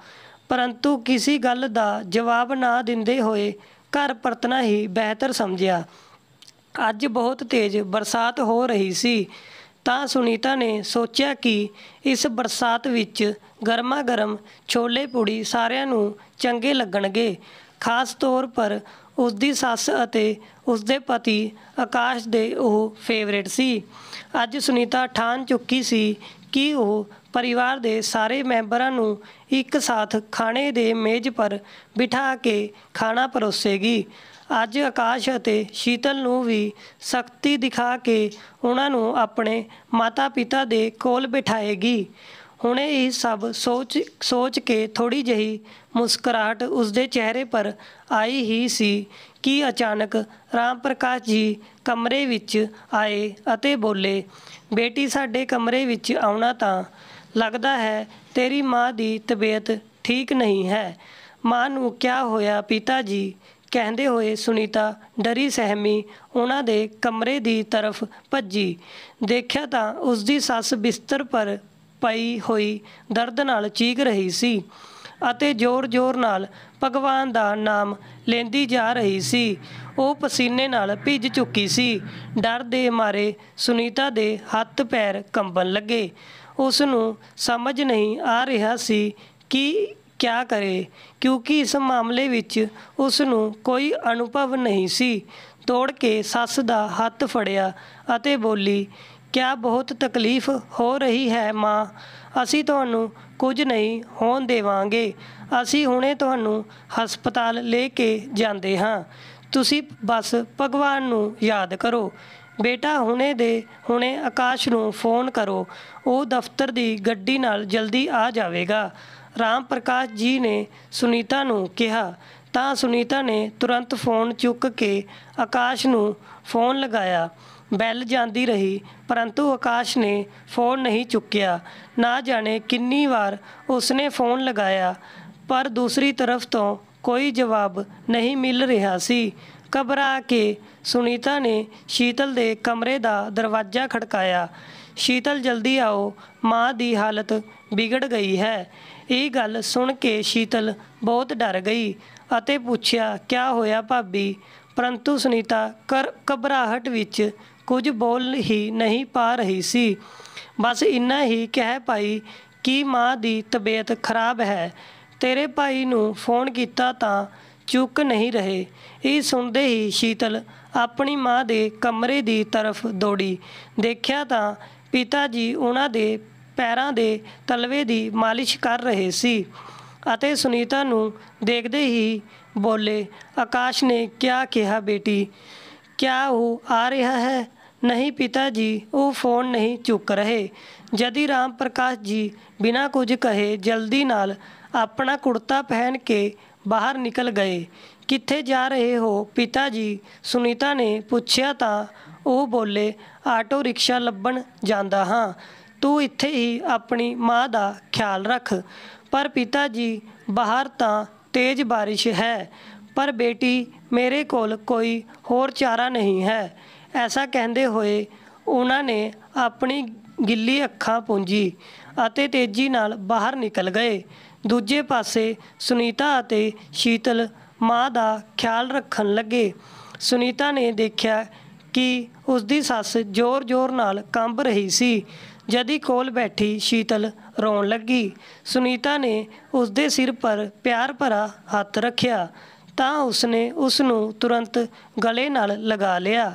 ਪਰੰਤੂ ਕਿਸੇ ਗੱਲ ਦਾ ਜਵਾਬ ਨਾ ਦਿੰਦੇ ਹੋਏ ਘਰ ਪਰਤਣਾ ਹੀ ਬਿਹਤਰ ਸਮਝਿਆ ਅੱਜ ਬਹੁਤ ਤੇਜ਼ ਬਰਸਾਤ ਹੋ ਰਹੀ ਸੀ ਤਾਂ ਸੁਨੀਤਾ ਨੇ ਸੋਚਿਆ ਕਿ ਇਸ ਬਰਸਾਤ ਵਿੱਚ ਗਰਮਾ ਗਰਮ ਛੋਲੇ ਪੂੜੀ ਸਾਰਿਆਂ ਨੂੰ ਚੰਗੇ ਲੱਗਣਗੇ ਖਾਸ ਤੌਰ ਪਰ ਉਸ ਦੀ ਸੱਸ ਅਤੇ ਉਸ ਦੇ ਪਤੀ ਆਕਾਸ਼ ਦੇ ਉਹ ਫੇਵਰੇਟ ਸੀ ਅੱਜ ਸੁਨੀਤਾ ਠਾਣ ਚੁੱਕੀ ਸੀ ਕਿ ਉਹ ਪਰਿਵਾਰ ਦੇ ਸਾਰੇ ਮੈਂਬਰਾਂ ਨੂੰ ਇੱਕ ਸਾਥ ਖਾਣੇ ਦੇ ਮੇਜ਼ ਪਰ ਬਿਠਾ ਕੇ ਖਾਣਾ ਪਰੋਸੇਗੀ ਅੱਜ ਆਕਾਸ਼ ਅਤੇ ਸ਼ੀਤਲ ਨੂੰ ਵੀ ਸ਼ਕਤੀ ਦਿਖਾ ਕੇ ਉਹਨਾਂ ਨੂੰ ਆਪਣੇ ਮਾਤਾ-ਪਿਤਾ ਦੇ ਕੋਲ ਬਿਠਾਏਗੀ ਹੁਣੇ ਇਹ ਸਭ ਸੋਚ ਸੋਚ ਕੇ ਥੋੜੀ ਜਹੀ ਮੁਸਕਰਾਹਟ ਉਸਦੇ ਚਿਹਰੇ ਪਰ ਆਈ ਹੀ ਸੀ ਕਿ ਅਚਾਨਕ ਰਾਮ ਪ੍ਰਕਾਸ਼ ਜੀ ਕਮਰੇ ਵਿੱਚ ਆਏ ਅਤੇ ਬੋਲੇ ਬੇਟੀ ਸਾਡੇ ਕਮਰੇ ਵਿੱਚ ਆਉਣਾ ਤਾਂ ਲੱਗਦਾ ਹੈ ਤੇਰੀ ਮਾਂ ਦੀ ਤਬੀਅਤ ਠੀਕ ਨਹੀਂ ਹੈ ਮਾਂ ਨੂੰ ਕਿਆ ਹੋਇਆ ਪਿਤਾ ਜੀ ਕਹਿੰਦੇ ਹੋਏ ਸੁਨੀਤਾ ਡਰੀ ਸਹਿਮੀ ਉਹਨਾਂ ਦੇ ਕਮਰੇ ਦੀ ਤਰਫ ਭੱਜੀ ਦੇਖਿਆ ਤਾਂ ਉਸ ਦੀ ਸੱਸ ਬਿਸਤਰ ਪਰ ਪਈ ਹੋਈ ਦਰਦ ਨਾਲ ਚੀਕ ਰਹੀ ਸੀ ਅਤੇ ਜ਼ੋਰ-ਜ਼ੋਰ ਨਾਲ ਭਗਵਾਨ ਦਾ ਨਾਮ ਲੈਂਦੀ ਜਾ ਰਹੀ ਸੀ ਉਹ ਪਸੀਨੇ ਨਾਲ ਭਿੱਜ ਚੁੱਕੀ ਸੀ ਡਰ ਦੇ ਮਾਰੇ ਸੁਨੀਤਾ ਦੇ ਹੱਥ ਪੈਰ ਕੰਬਣ ਲੱਗੇ ਉਸ ਨੂੰ ਸਮਝ ਨਹੀਂ ਆ ਰਿਹਾ ਸੀ ਕਿ ਕਿਆ ਕਰੇ ਕਿਉਂਕਿ ਇਸ ਮਾਮਲੇ ਵਿੱਚ ਉਸ ਨੂੰ ਕੋਈ ਅਨੁਭਵ ਨਹੀਂ ਸੀ ਤੋੜ ਕੇ ਸੱਸ ਦਾ ਹੱਥ ਫੜਿਆ ਅਤੇ ਬੋਲੀ ਕਿਆ ਬਹੁਤ ਤਕਲੀਫ ਹੋ ਰਹੀ ਹੈ ਮਾਂ ਅਸੀਂ ਤੁਹਾਨੂੰ ਕੁਝ ਨਹੀਂ ਹੋਣ ਦੇਵਾਂਗੇ ਅਸੀਂ ਹੁਣੇ ਤੁਹਾਨੂੰ ਹਸਪਤਾਲ ਲੈ ਕੇ ਜਾਂਦੇ ਹਾਂ ਤੁਸੀਂ ਬਸ ਭਗਵਾਨ ਨੂੰ ਯਾਦ ਕਰੋ ਬੇਟਾ ਹੁਣੇ ਦੇ ਹੁਣੇ ਆਕਾਸ਼ ਨੂੰ ਫੋਨ ਕਰੋ ਉਹ ਦਫ਼ਤਰ ਦੀ ਗੱਡੀ ਨਾਲ ਜਲਦੀ ਆ ਜਾਵੇਗਾ ਰਾਮ ਪ੍ਰਕਾਸ਼ ਜੀ ਨੇ ਸੁਨੀਤਾ ਨੂੰ ਕਿਹਾ ਤਾਂ ਸੁਨੀਤਾ ਨੇ ਤੁਰੰਤ ਫੋਨ ਚੁੱਕ ਕੇ ਆਕਾਸ਼ ਨੂੰ ਫੋਨ ਲਗਾਇਆ ਬੈਲ ਜਾਂਦੀ ਰਹੀ ਪਰੰਤੂ ਆਕਾਸ਼ ਨੇ ਫੋਨ ਨਹੀਂ ਚੁੱਕਿਆ ਨਾ ਜਾਣੇ ਕਿੰਨੀ ਵਾਰ ਉਸਨੇ ਫੋਨ ਲਗਾਇਆ ਪਰ ਦੂਸਰੀ ਤਰਫ ਤੋਂ ਕੋਈ ਜਵਾਬ ਨਹੀਂ ਮਿਲ ਰਿਹਾ ਸੀ ਕਬਰਾ ਕੇ ਸੁਨੀਤਾ ਨੇ ਸ਼ੀਤਲ ਦੇ ਕਮਰੇ ਦਾ ਦਰਵਾਜ਼ਾ ਖੜਕਾਇਆ ਸ਼ੀਤਲ ਜਲਦੀ ਆਓ ਮਾਂ ਦੀ ਹਾਲਤ ਵਿਗੜ ਗਈ ਹੈ ਇਹ ਗੱਲ ਸੁਣ ਕੇ ਸ਼ੀਤਲ ਬਹੁਤ ਡਰ ਗਈ ਅਤੇ ਪੁੱਛਿਆ ਕੀ ਹੋਇਆ ਭਾਬੀ ਪਰੰਤੂ ਸੁਨੀਤਾ ਕਬਰਾਹਟ ਵਿੱਚ ਕੁਝ ਬੋਲ ਹੀ ਨਹੀਂ ਪਾ ਰਹੀ ਸੀ ਬਸ ਇੰਨਾ ਹੀ ਕਹਿ ਪਾਈ ਕਿ ਮਾਂ ਦੀ ਤਬੀਅਤ ਖਰਾਬ ਹੈ ਤੇਰੇ ਭਾਈ ਨੂੰ ਫੋਨ ਕੀਤਾ ਤਾਂ ਚੁੱਕ ਨਹੀਂ ਰਹੇ ਇਹ ਸੁਣਦੇ ਹੀ ਸ਼ੀਤਲ ਆਪਣੀ ਮਾਂ ਦੇ ਕਮਰੇ ਦੀ ਤਰਫ ਦੌੜੀ ਦੇਖਿਆ ਤਾਂ ਪਿਤਾ ਜੀ ਉਹਨਾਂ ਦੇ ਪੈਰਾਂ ਦੇ ਤਲਵੇ ਦੀ ਮਾਲਿਸ਼ ਕਰ ਰਹੇ ਸੀ ਅਤੇ ਸੁਨੀਤਾ ਨੂੰ ਦੇਖਦੇ ਹੀ ਬੋਲੇ ਆਕਾਸ਼ ਨੇ ਕਿਆ ਕਿਹਾ ਬੇਟੀ ਕਿਆ ਉਹ ਆ ਰਿਹਾ ਹੈ ਨਹੀਂ ਪਿਤਾ ਜੀ ਉਹ ਫੋਨ ਨਹੀਂ ਚੁੱਕ ਰਹੇ ਜਦੀ ਰਾਮ ਪ੍ਰਕਾਸ਼ ਜੀ ਬਿਨਾਂ ਕੁਝ ਕਹੇ ਜਲਦੀ ਨਾਲ ਆਪਣਾ ਕੁੜਤਾ ਪਹਿਨ ਕੇ ਬਾਹਰ ਨਿਕਲ ਗਏ ਕਿੱਥੇ ਜਾ ਰਹੇ ਹੋ ਪਿਤਾ ਜੀ ਸੁਨੀਤਾ ਨੇ ਪੁੱਛਿਆ ਤਾਂ ਉਹ ਬੋਲੇ ਆਟੋ ਰਿਕਸ਼ਾ ਲੱਭਣ ਜਾਂਦਾ ਹਾਂ ਤੂੰ ਇੱਥੇ ਹੀ ਆਪਣੀ ਮਾਂ ਦਾ ਖਿਆਲ ਰੱਖ ਪਰ ਪਿਤਾ ਜੀ ਬਾਹਰ ਤਾਂ ਤੇਜ਼ ਬਾਰਿਸ਼ ਹੈ ਪਰ ਬੇਟੀ ਮੇਰੇ ਕੋਲ ਕੋਈ ਹੋਰ ਚਾਰਾ ਨਹੀਂ ਹੈ ਐਸਾ ਕਹਿੰਦੇ ਹੋਏ ਉਹਨਾਂ ਨੇ ਆਪਣੀ ਗਿੱਲੀ ਅੱਖਾਂ ਪੂੰਜੀ ਅਤੇ ਤੇਜ਼ੀ ਨਾਲ ਬਾਹਰ ਨਿਕਲ ਗਏ ਦੂਜੇ ਪਾਸੇ ਸੁਨੀਤਾ ਅਤੇ ਸ਼ੀਤਲ ਮਾਂ ਦਾ ਖਿਆਲ ਰੱਖਣ ਲੱਗੇ ਸੁਨੀਤਾ ਨੇ ਦੇਖਿਆ ਕਿ ਉਸ ਦੀ ਸੱਸ ਜ਼ੋਰ-ਜ਼ੋਰ ਨਾਲ ਕੰਬ ਰਹੀ ਸੀ ਜਦੀ ਕੋਲ ਬੈਠੀ ਸ਼ੀਤਲ ਰੋਣ ਲੱਗੀ ਸੁਨੀਤਾ ਨੇ ਉਸ ਦੇ ਸਿਰ ਪਰ ਪਿਆਰ ਭਰਾ ਹੱਥ ਰੱਖਿਆ ਤਾਂ ਉਸਨੇ ਉਸ ਨੂੰ ਤੁਰੰਤ ਗਲੇ ਨਾਲ ਲਗਾ ਲਿਆ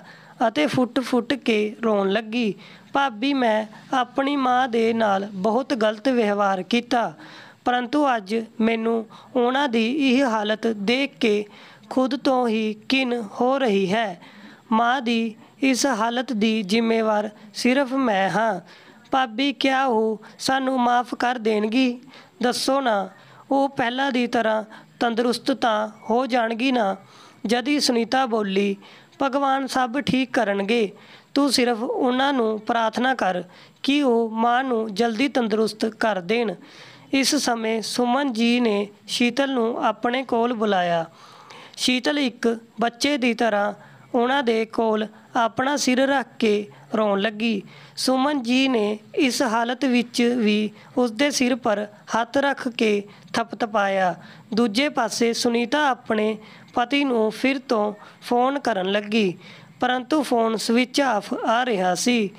ਅਤੇ ਫੁੱਟ-ਫੁੱਟ ਕੇ ਰੋਣ ਲੱਗੀ। ਭਾਬੀ ਮੈਂ ਆਪਣੀ ਮਾਂ ਦੇ ਨਾਲ ਬਹੁਤ ਗਲਤ ਵਿਵਹਾਰ ਕੀਤਾ, ਪਰੰਤੂ ਅੱਜ ਮੈਨੂੰ ਉਹਨਾਂ ਦੀ ਇਹ ਹਾਲਤ ਦੇਖ ਕੇ ਖੁਦ ਤੋਂ ਹੀ ਕਿਨ ਹੋ ਰਹੀ ਹੈ। ਮਾਂ ਦੀ ਇਸ ਹਾਲਤ ਦੀ ਜ਼ਿੰਮੇਵਾਰ ਸਿਰਫ਼ ਮੈਂ ਹਾਂ। ਭਾਬੀ ਕਿਆ ਉਹ ਸਾਨੂੰ ਮਾਫ਼ ਕਰ ਦੇਣਗੀ? ਦੱਸੋ ਨਾ, ਉਹ ਪਹਿਲਾਂ ਦੀ ਤਰ੍ਹਾਂ ਤੰਦਰੁਸਤ ਤਾਂ ਹੋ ਜਾਣਗੀ ਨਾ? ਜਦੀ ਸੁਨੀਤਾ ਬੋਲੀ, ਭਗਵਾਨ ਸਭ ਠੀਕ ਕਰਨਗੇ ਤੂੰ ਸਿਰਫ ਉਹਨਾਂ ਨੂੰ ਪ੍ਰਾਰਥਨਾ ਕਰ ਕਿ ਉਹ ਮਾਂ ਨੂੰ ਜਲਦੀ ਤੰਦਰੁਸਤ ਕਰ ਦੇਣ ਇਸ ਸਮੇਂ ਸੁਮਨ ਜੀ ਨੇ ਸ਼ੀਤਲ ਨੂੰ ਆਪਣੇ ਕੋਲ ਬੁਲਾਇਆ ਸ਼ੀਤਲ ਇੱਕ ਬੱਚੇ ਦੀ ਤਰ੍ਹਾਂ ਉਹਨਾਂ ਦੇ ਕੋਲ ਆਪਣਾ ਸਿਰ ਰੱਖ ਕੇ ਰੋਣ ਲੱਗੀ ਸੁਮਨ ਜੀ ਨੇ ਇਸ ਹਾਲਤ ਵਿੱਚ ਵੀ ਉਸਦੇ ਸਿਰ ਪਰ ਹੱਥ ਰੱਖ ਕੇ ਥਪਥਪਾਇਆ ਦੂਜੇ ਪਾਸੇ ਸੁਨੀਤਾ ਆਪਣੇ ਪਤੀ ਨੂੰ ਫਿਰ ਤੋਂ ਫੋਨ ਕਰਨ ਲੱਗੀ ਪਰੰਤੂ ਫੋਨ ਸਵਿਚ ਆਫ ਆ ਰਿਹਾ ਸੀ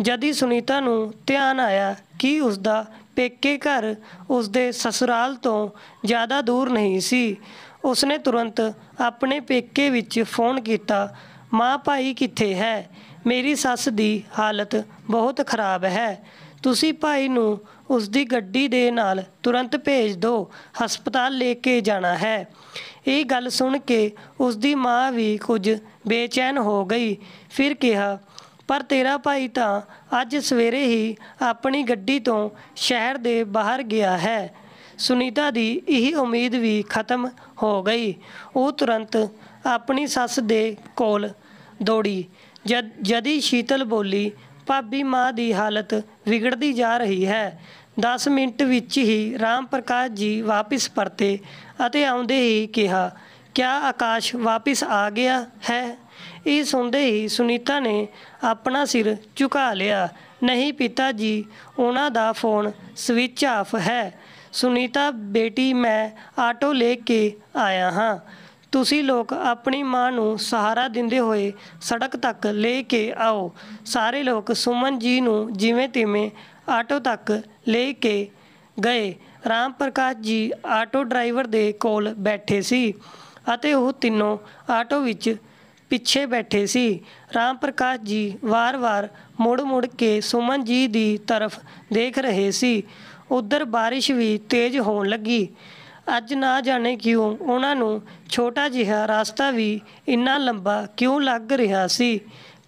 ਜਦੀ ਸੁਨੀਤਾ ਨੂੰ ਧਿਆਨ ਆਇਆ ਕਿ ਉਸਦਾ ਪੇਕੇ ਘਰ ਉਸਦੇ ਸਸੁਰਾਲ ਤੋਂ ਜ਼ਿਆਦਾ ਦੂਰ ਨਹੀਂ ਸੀ ਉਸਨੇ ਤੁਰੰਤ ਆਪਣੇ ਪੇਕੇ ਵਿੱਚ ਫੋਨ ਕੀਤਾ ਮਾਂ ਭਾਈ ਕਿੱਥੇ ਹੈ ਮੇਰੀ ਸੱਸ ਦੀ ਹਾਲਤ ਬਹੁਤ ਖਰਾਬ ਹੈ ਤੁਸੀਂ ਭਾਈ ਨੂੰ ਉਸ ਦੀ ਗੱਡੀ ਦੇ ਨਾਲ ਤੁਰੰਤ ਭੇਜ ਦਿਓ ਹਸਪਤਾਲ ਲੈ ਕੇ ਜਾਣਾ ਹੈ ਇਹ ਗੱਲ ਸੁਣ ਕੇ ਉਸ ਦੀ ਮਾਂ ਵੀ ਕੁਝ ਬੇਚੈਨ ਹੋ ਗਈ ਫਿਰ ਕਿਹਾ ਪਰ ਤੇਰਾ ਭਾਈ ਤਾਂ ਅੱਜ ਸਵੇਰੇ ਹੀ ਆਪਣੀ ਗੱਡੀ ਤੋਂ ਸ਼ਹਿਰ ਦੇ ਬਾਹਰ ਗਿਆ ਹੈ ਸੁਨੀਤਾ ਦੀ ਇਹ ਉਮੀਦ ਵੀ ਖਤਮ ਹੋ ਗਈ ਉਹ ਤੁਰੰਤ ਆਪਣੀ ਸੱਸ ਦੇ ਕੋਲ ਦੌੜੀ ਜਦ ਜਦੀ ਸ਼ੀਤਲ ਬੋਲੀ ਭਾਬੀ ਮਾਂ ਦੀ ਹਾਲਤ ਵਿਗੜਦੀ ਜਾ ਰਹੀ ਹੈ 10 ਮਿੰਟ ਵਿੱਚ ਹੀ ਰਾਮ ਪ੍ਰਕਾਸ਼ ਜੀ ਵਾਪਿਸ ਪਰਤੇ ਅਤੇ ਆਉਂਦੇ ਹੀ ਕਿਹਾ ਕਿਆ ਆਕਾਸ਼ ਵਾਪਿਸ ਆ ਗਿਆ ਹੈ ਇਹ ਸੁਣਦੇ ਹੀ ਸੁਨੀਤਾ ਨੇ ਆਪਣਾ ਸਿਰ ਝੁਕਾ ਲਿਆ ਨਹੀਂ ਪਿਤਾ ਜੀ ਉਹਨਾਂ ਦਾ ਫੋਨ ਸਵਿਚ ਆਫ ਹੈ ਸੁਨੀਤਾ ਬੇਟੀ ਮੈਂ ਆਟੋ ਲੈ ਕੇ ਆਇਆ ਹਾਂ ਤੁਸੀਂ ਲੋਕ ਆਪਣੀ ਮਾਂ ਨੂੰ ਸਹਾਰਾ ਦਿੰਦੇ ਹੋਏ ਸੜਕ ਤੱਕ ਲੈ ਕੇ ਆਓ ਸਾਰੇ ਲੋਕ ਸੁਮਨ ਜੀ ਨੂੰ ਜਿਵੇਂ ਤਿਵੇਂ ਆਟੋ ਤੱਕ ਲੈ ਕੇ ਗਏ ਰਾਮ ਪ੍ਰਕਾਸ਼ ਜੀ ਆਟੋ ਡਰਾਈਵਰ ਦੇ ਕੋਲ ਬੈਠੇ ਸੀ ਅਤੇ ਉਹ ਤਿੰਨੋਂ ਆਟੋ ਵਿੱਚ ਪਿੱਛੇ ਬੈਠੇ ਸੀ ਰਾਮ ਪ੍ਰਕਾਸ਼ ਜੀ ਵਾਰ-ਵਾਰ ਮੁੜ-ਮੁੜ ਕੇ ਸੁਮਨ ਜੀ ਦੀ ਤਰਫ ਦੇਖ ਰਹੇ ਸੀ ਉਧਰ ਬਾਰਿਸ਼ ਵੀ ਤੇਜ਼ ਹੋਣ ਲੱਗੀ ਅੱਜ ਨਾ ਜਾਣੇ ਕਿਉਂ ਉਹਨਾਂ ਨੂੰ ਛੋਟਾ ਜਿਹਾ ਰਸਤਾ ਵੀ ਇੰਨਾ ਲੰਬਾ ਕਿਉਂ ਲੱਗ ਰਿਹਾ ਸੀ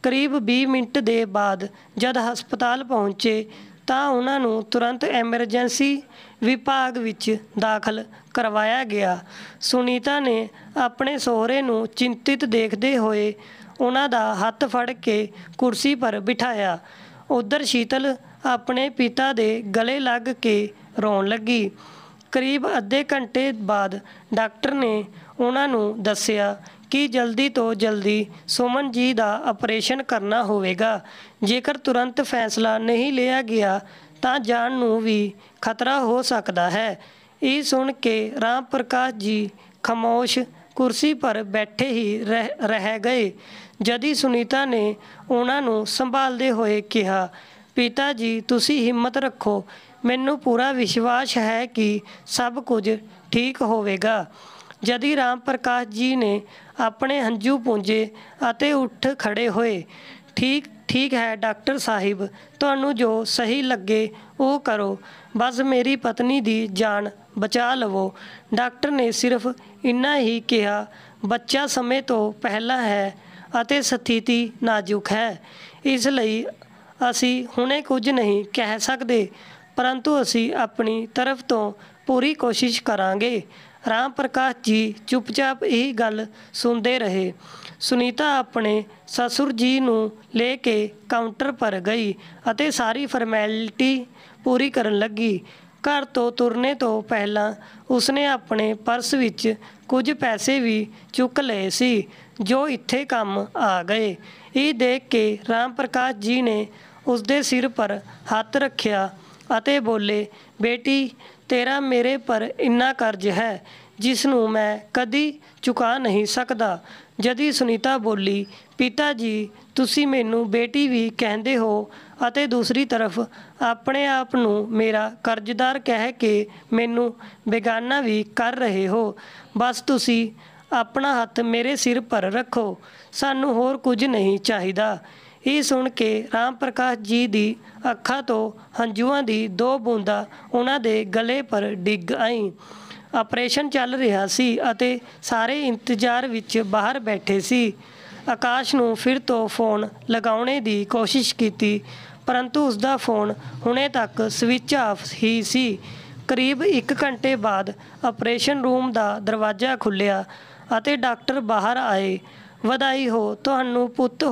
ਕਰੀਬ 20 ਮਿੰਟ ਦੇ ਬਾਅਦ ਜਦ ਹਸਪਤਾਲ ਪਹੁੰਚੇ ਤਾਂ ਉਹਨਾਂ ਨੂੰ ਤੁਰੰਤ ਐਮਰਜੈਂਸੀ ਵਿਭਾਗ ਵਿੱਚ ਦਾਖਲ ਕਰਵਾਇਆ ਗਿਆ ਸੁਨੀਤਾ ਨੇ ਆਪਣੇ ਸਹੁਰੇ ਨੂੰ ਚਿੰਤਿਤ ਦੇਖਦੇ ਹੋਏ ਉਹਨਾਂ ਦਾ ਹੱਥ ਫੜ ਕੇ ਕੁਰਸੀ ਪਰ ਬਿਠਾਇਆ ਉਧਰ ਸ਼ੀਤਲ ਆਪਣੇ ਪਿਤਾ ਦੇ ਗਲੇ ਲੱਗ ਕੇ ਰੋਣ ਲੱਗੀ ਕਰੀਬ ਅੱਧੇ ਘੰਟੇ ਬਾਅਦ ਡਾਕਟਰ ਨੇ ਉਹਨਾਂ ਨੂੰ ਦੱਸਿਆ ਕਿ ਜਲਦੀ ਤੋਂ ਜਲਦੀ ਸੁਮਨ ਜੀ ਦਾ ਆਪਰੇਸ਼ਨ ਕਰਨਾ ਹੋਵੇਗਾ ਜੇਕਰ ਤੁਰੰਤ ਫੈਸਲਾ ਨਹੀਂ ਲਿਆ ਗਿਆ ਤਾਂ ਜਾਨ ਨੂੰ ਵੀ ਖਤਰਾ ਹੋ ਸਕਦਾ ਹੈ ਇਹ ਸੁਣ ਕੇ ਰਾਮ ਪ੍ਰਕਾਸ਼ ਜੀ ਖਮੋਸ਼ ਕੁਰਸੀ ਪਰ ਬੈਠੇ ਹੀ ਰਹਿ ਗਏ ਜਦੀ ਸੁਨੀਤਾ ਨੇ ਉਹਨਾਂ ਨੂੰ ਸੰਭਾਲਦੇ ਹੋਏ ਕਿਹਾ ਪਿਤਾ ਜੀ ਤੁਸੀਂ ਹਿੰਮਤ ਰੱਖੋ ਮੈਨੂੰ ਪੂਰਾ ਵਿਸ਼ਵਾਸ ਹੈ ਕਿ ਸਭ ਕੁਝ ਠੀਕ ਹੋਵੇਗਾ ਜਦੀ ਰਾਮ ਪ੍ਰਕਾਸ਼ ਜੀ ਨੇ ਆਪਣੇ ਹੰਝੂ ਪੂੰਝੇ ਅਤੇ ਉੱਠ ਖੜੇ ਹੋਏ ਠੀਕ ਠੀਕ ਹੈ ਡਾਕਟਰ ਸਾਹਿਬ ਤੁਹਾਨੂੰ ਜੋ ਸਹੀ ਲੱਗੇ ਉਹ ਕਰੋ ਬਸ ਮੇਰੀ ਪਤਨੀ ਦੀ ਜਾਨ ਬਚਾ ਲਵੋ ਡਾਕਟਰ ਨੇ ਸਿਰਫ ਇੰਨਾ ਹੀ ਕਿਹਾ ਬੱਚਾ ਸਮੇਂ ਤੋਂ ਪਹਿਲਾਂ ਹੈ ਅਤੇ ਸਥਿਤੀ ਨਾਜ਼ੁਕ ਹੈ ਇਸ ਲਈ ਅਸੀਂ ਹੁਣੇ ਕੁਝ ਨਹੀਂ ਕਹਿ ਸਕਦੇ ਪਰੰਤੂ ਅਸੀਂ ਆਪਣੀ ਤਰਫ ਤੋਂ ਪੂਰੀ ਕੋਸ਼ਿਸ਼ ਕਰਾਂਗੇ ਰਾਮ ਪ੍ਰਕਾਸ਼ ਜੀ ਚੁੱਪਚਾਪ ਇਹ ਗੱਲ ਸੁਣਦੇ ਰਹੇ ਸੁਨੀਤਾ ਆਪਣੇ ਸਸੁਰ ਜੀ ਨੂੰ ਲੈ ਕੇ ਕਾਊਂਟਰ ਪਰ ਗਈ ਅਤੇ ਸਾਰੀ ਫਾਰਮੈਲਿਟੀ ਪੂਰੀ ਕਰਨ ਲੱਗੀ ਘਰ ਤੋਂ ਤੁਰਨੇ ਤੋਂ ਪਹਿਲਾਂ ਉਸਨੇ ਆਪਣੇ ਪਰਸ ਵਿੱਚ ਕੁਝ ਪੈਸੇ ਵੀ ਚੁੱਕ ਲਏ ਸੀ ਜੋ ਇੱਥੇ ਕੰਮ ਆ ਗਏ ਇਹ ਦੇਖ ਕੇ ਰਾਮ ਪ੍ਰਕਾਸ਼ ਜੀ ਨੇ ਉਸਦੇ ਸਿਰ ਪਰ ਹੱਥ ਰੱਖਿਆ ਅਤੇ ਬੋਲੇ ਬੇਟੀ ਤੇਰਾ ਮੇਰੇ ਪਰ ਇੰਨਾ ਕਰਜ਼ ਹੈ ਜਿਸ ਨੂੰ ਮੈਂ ਕਦੀ ਚੁਕਾ ਨਹੀਂ ਸਕਦਾ ਜਦੀ ਸੁਨੀਤਾ ਬੋਲੀ ਪਿਤਾ ਜੀ ਤੁਸੀਂ ਮੈਨੂੰ ਬੇਟੀ ਵੀ ਕਹਿੰਦੇ ਹੋ ਅਤੇ ਦੂਸਰੀ ਤਰਫ ਆਪਣੇ ਆਪ ਨੂੰ ਮੇਰਾ ਕਰਜ਼ਦਾਰ ਕਹਿ ਕੇ ਮੈਨੂੰ ਬੇਗਾਨਾ ਵੀ ਕਰ ਰਹੇ ਹੋ ਬਸ ਤੁਸੀਂ ਆਪਣਾ ਹੱਥ ਮੇਰੇ ਸਿਰ ਪਰ ਰੱਖੋ ਸਾਨੂੰ ਹੋਰ ਕੁਝ ਨਹੀਂ ਚਾਹੀਦਾ ਇਹ ਸੁਣ ਕੇ ਰਾਮ ਪ੍ਰਕਾਸ਼ ਜੀ ਦੀ ਅੱਖਾਂ ਤੋਂ ਹੰਝੂਆਂ ਦੀ ਦੋ ਬੂੰਦਾਂ ਉਹਨਾਂ ਦੇ ਗਲੇ ਪਰ ਡਿੱਗ ਆਈ ਆਪਰੇਸ਼ਨ ਚੱਲ ਰਿਹਾ ਸੀ ਅਤੇ ਸਾਰੇ ਇੰਤਜ਼ਾਰ ਵਿੱਚ ਬਾਹਰ ਬੈਠੇ ਸੀ ਆਕਾਸ਼ ਨੂੰ ਫਿਰ ਤੋਂ ਫੋਨ ਲਗਾਉਣੇ ਦੀ ਕੋਸ਼ਿਸ਼ ਕੀਤੀ ਪਰੰਤੂ ਉਸ ਦਾ ਫੋਨ ਹੁਣੇ ਤੱਕ ਸਵਿਚ ਆਫ ਹੀ ਸੀ ਕਰੀਬ 1 ਘੰਟੇ ਬਾਅਦ ਆਪਰੇਸ਼ਨ ਰੂਮ ਦਾ ਦਰਵਾਜ਼ਾ ਖੁੱਲ੍ਹਿਆ ਅਤੇ ਡਾਕਟਰ ਬਾਹਰ ਆਏ ਵਧਾਈ ਹੋ ਤੁਹਾਨੂੰ ਪੁੱਤ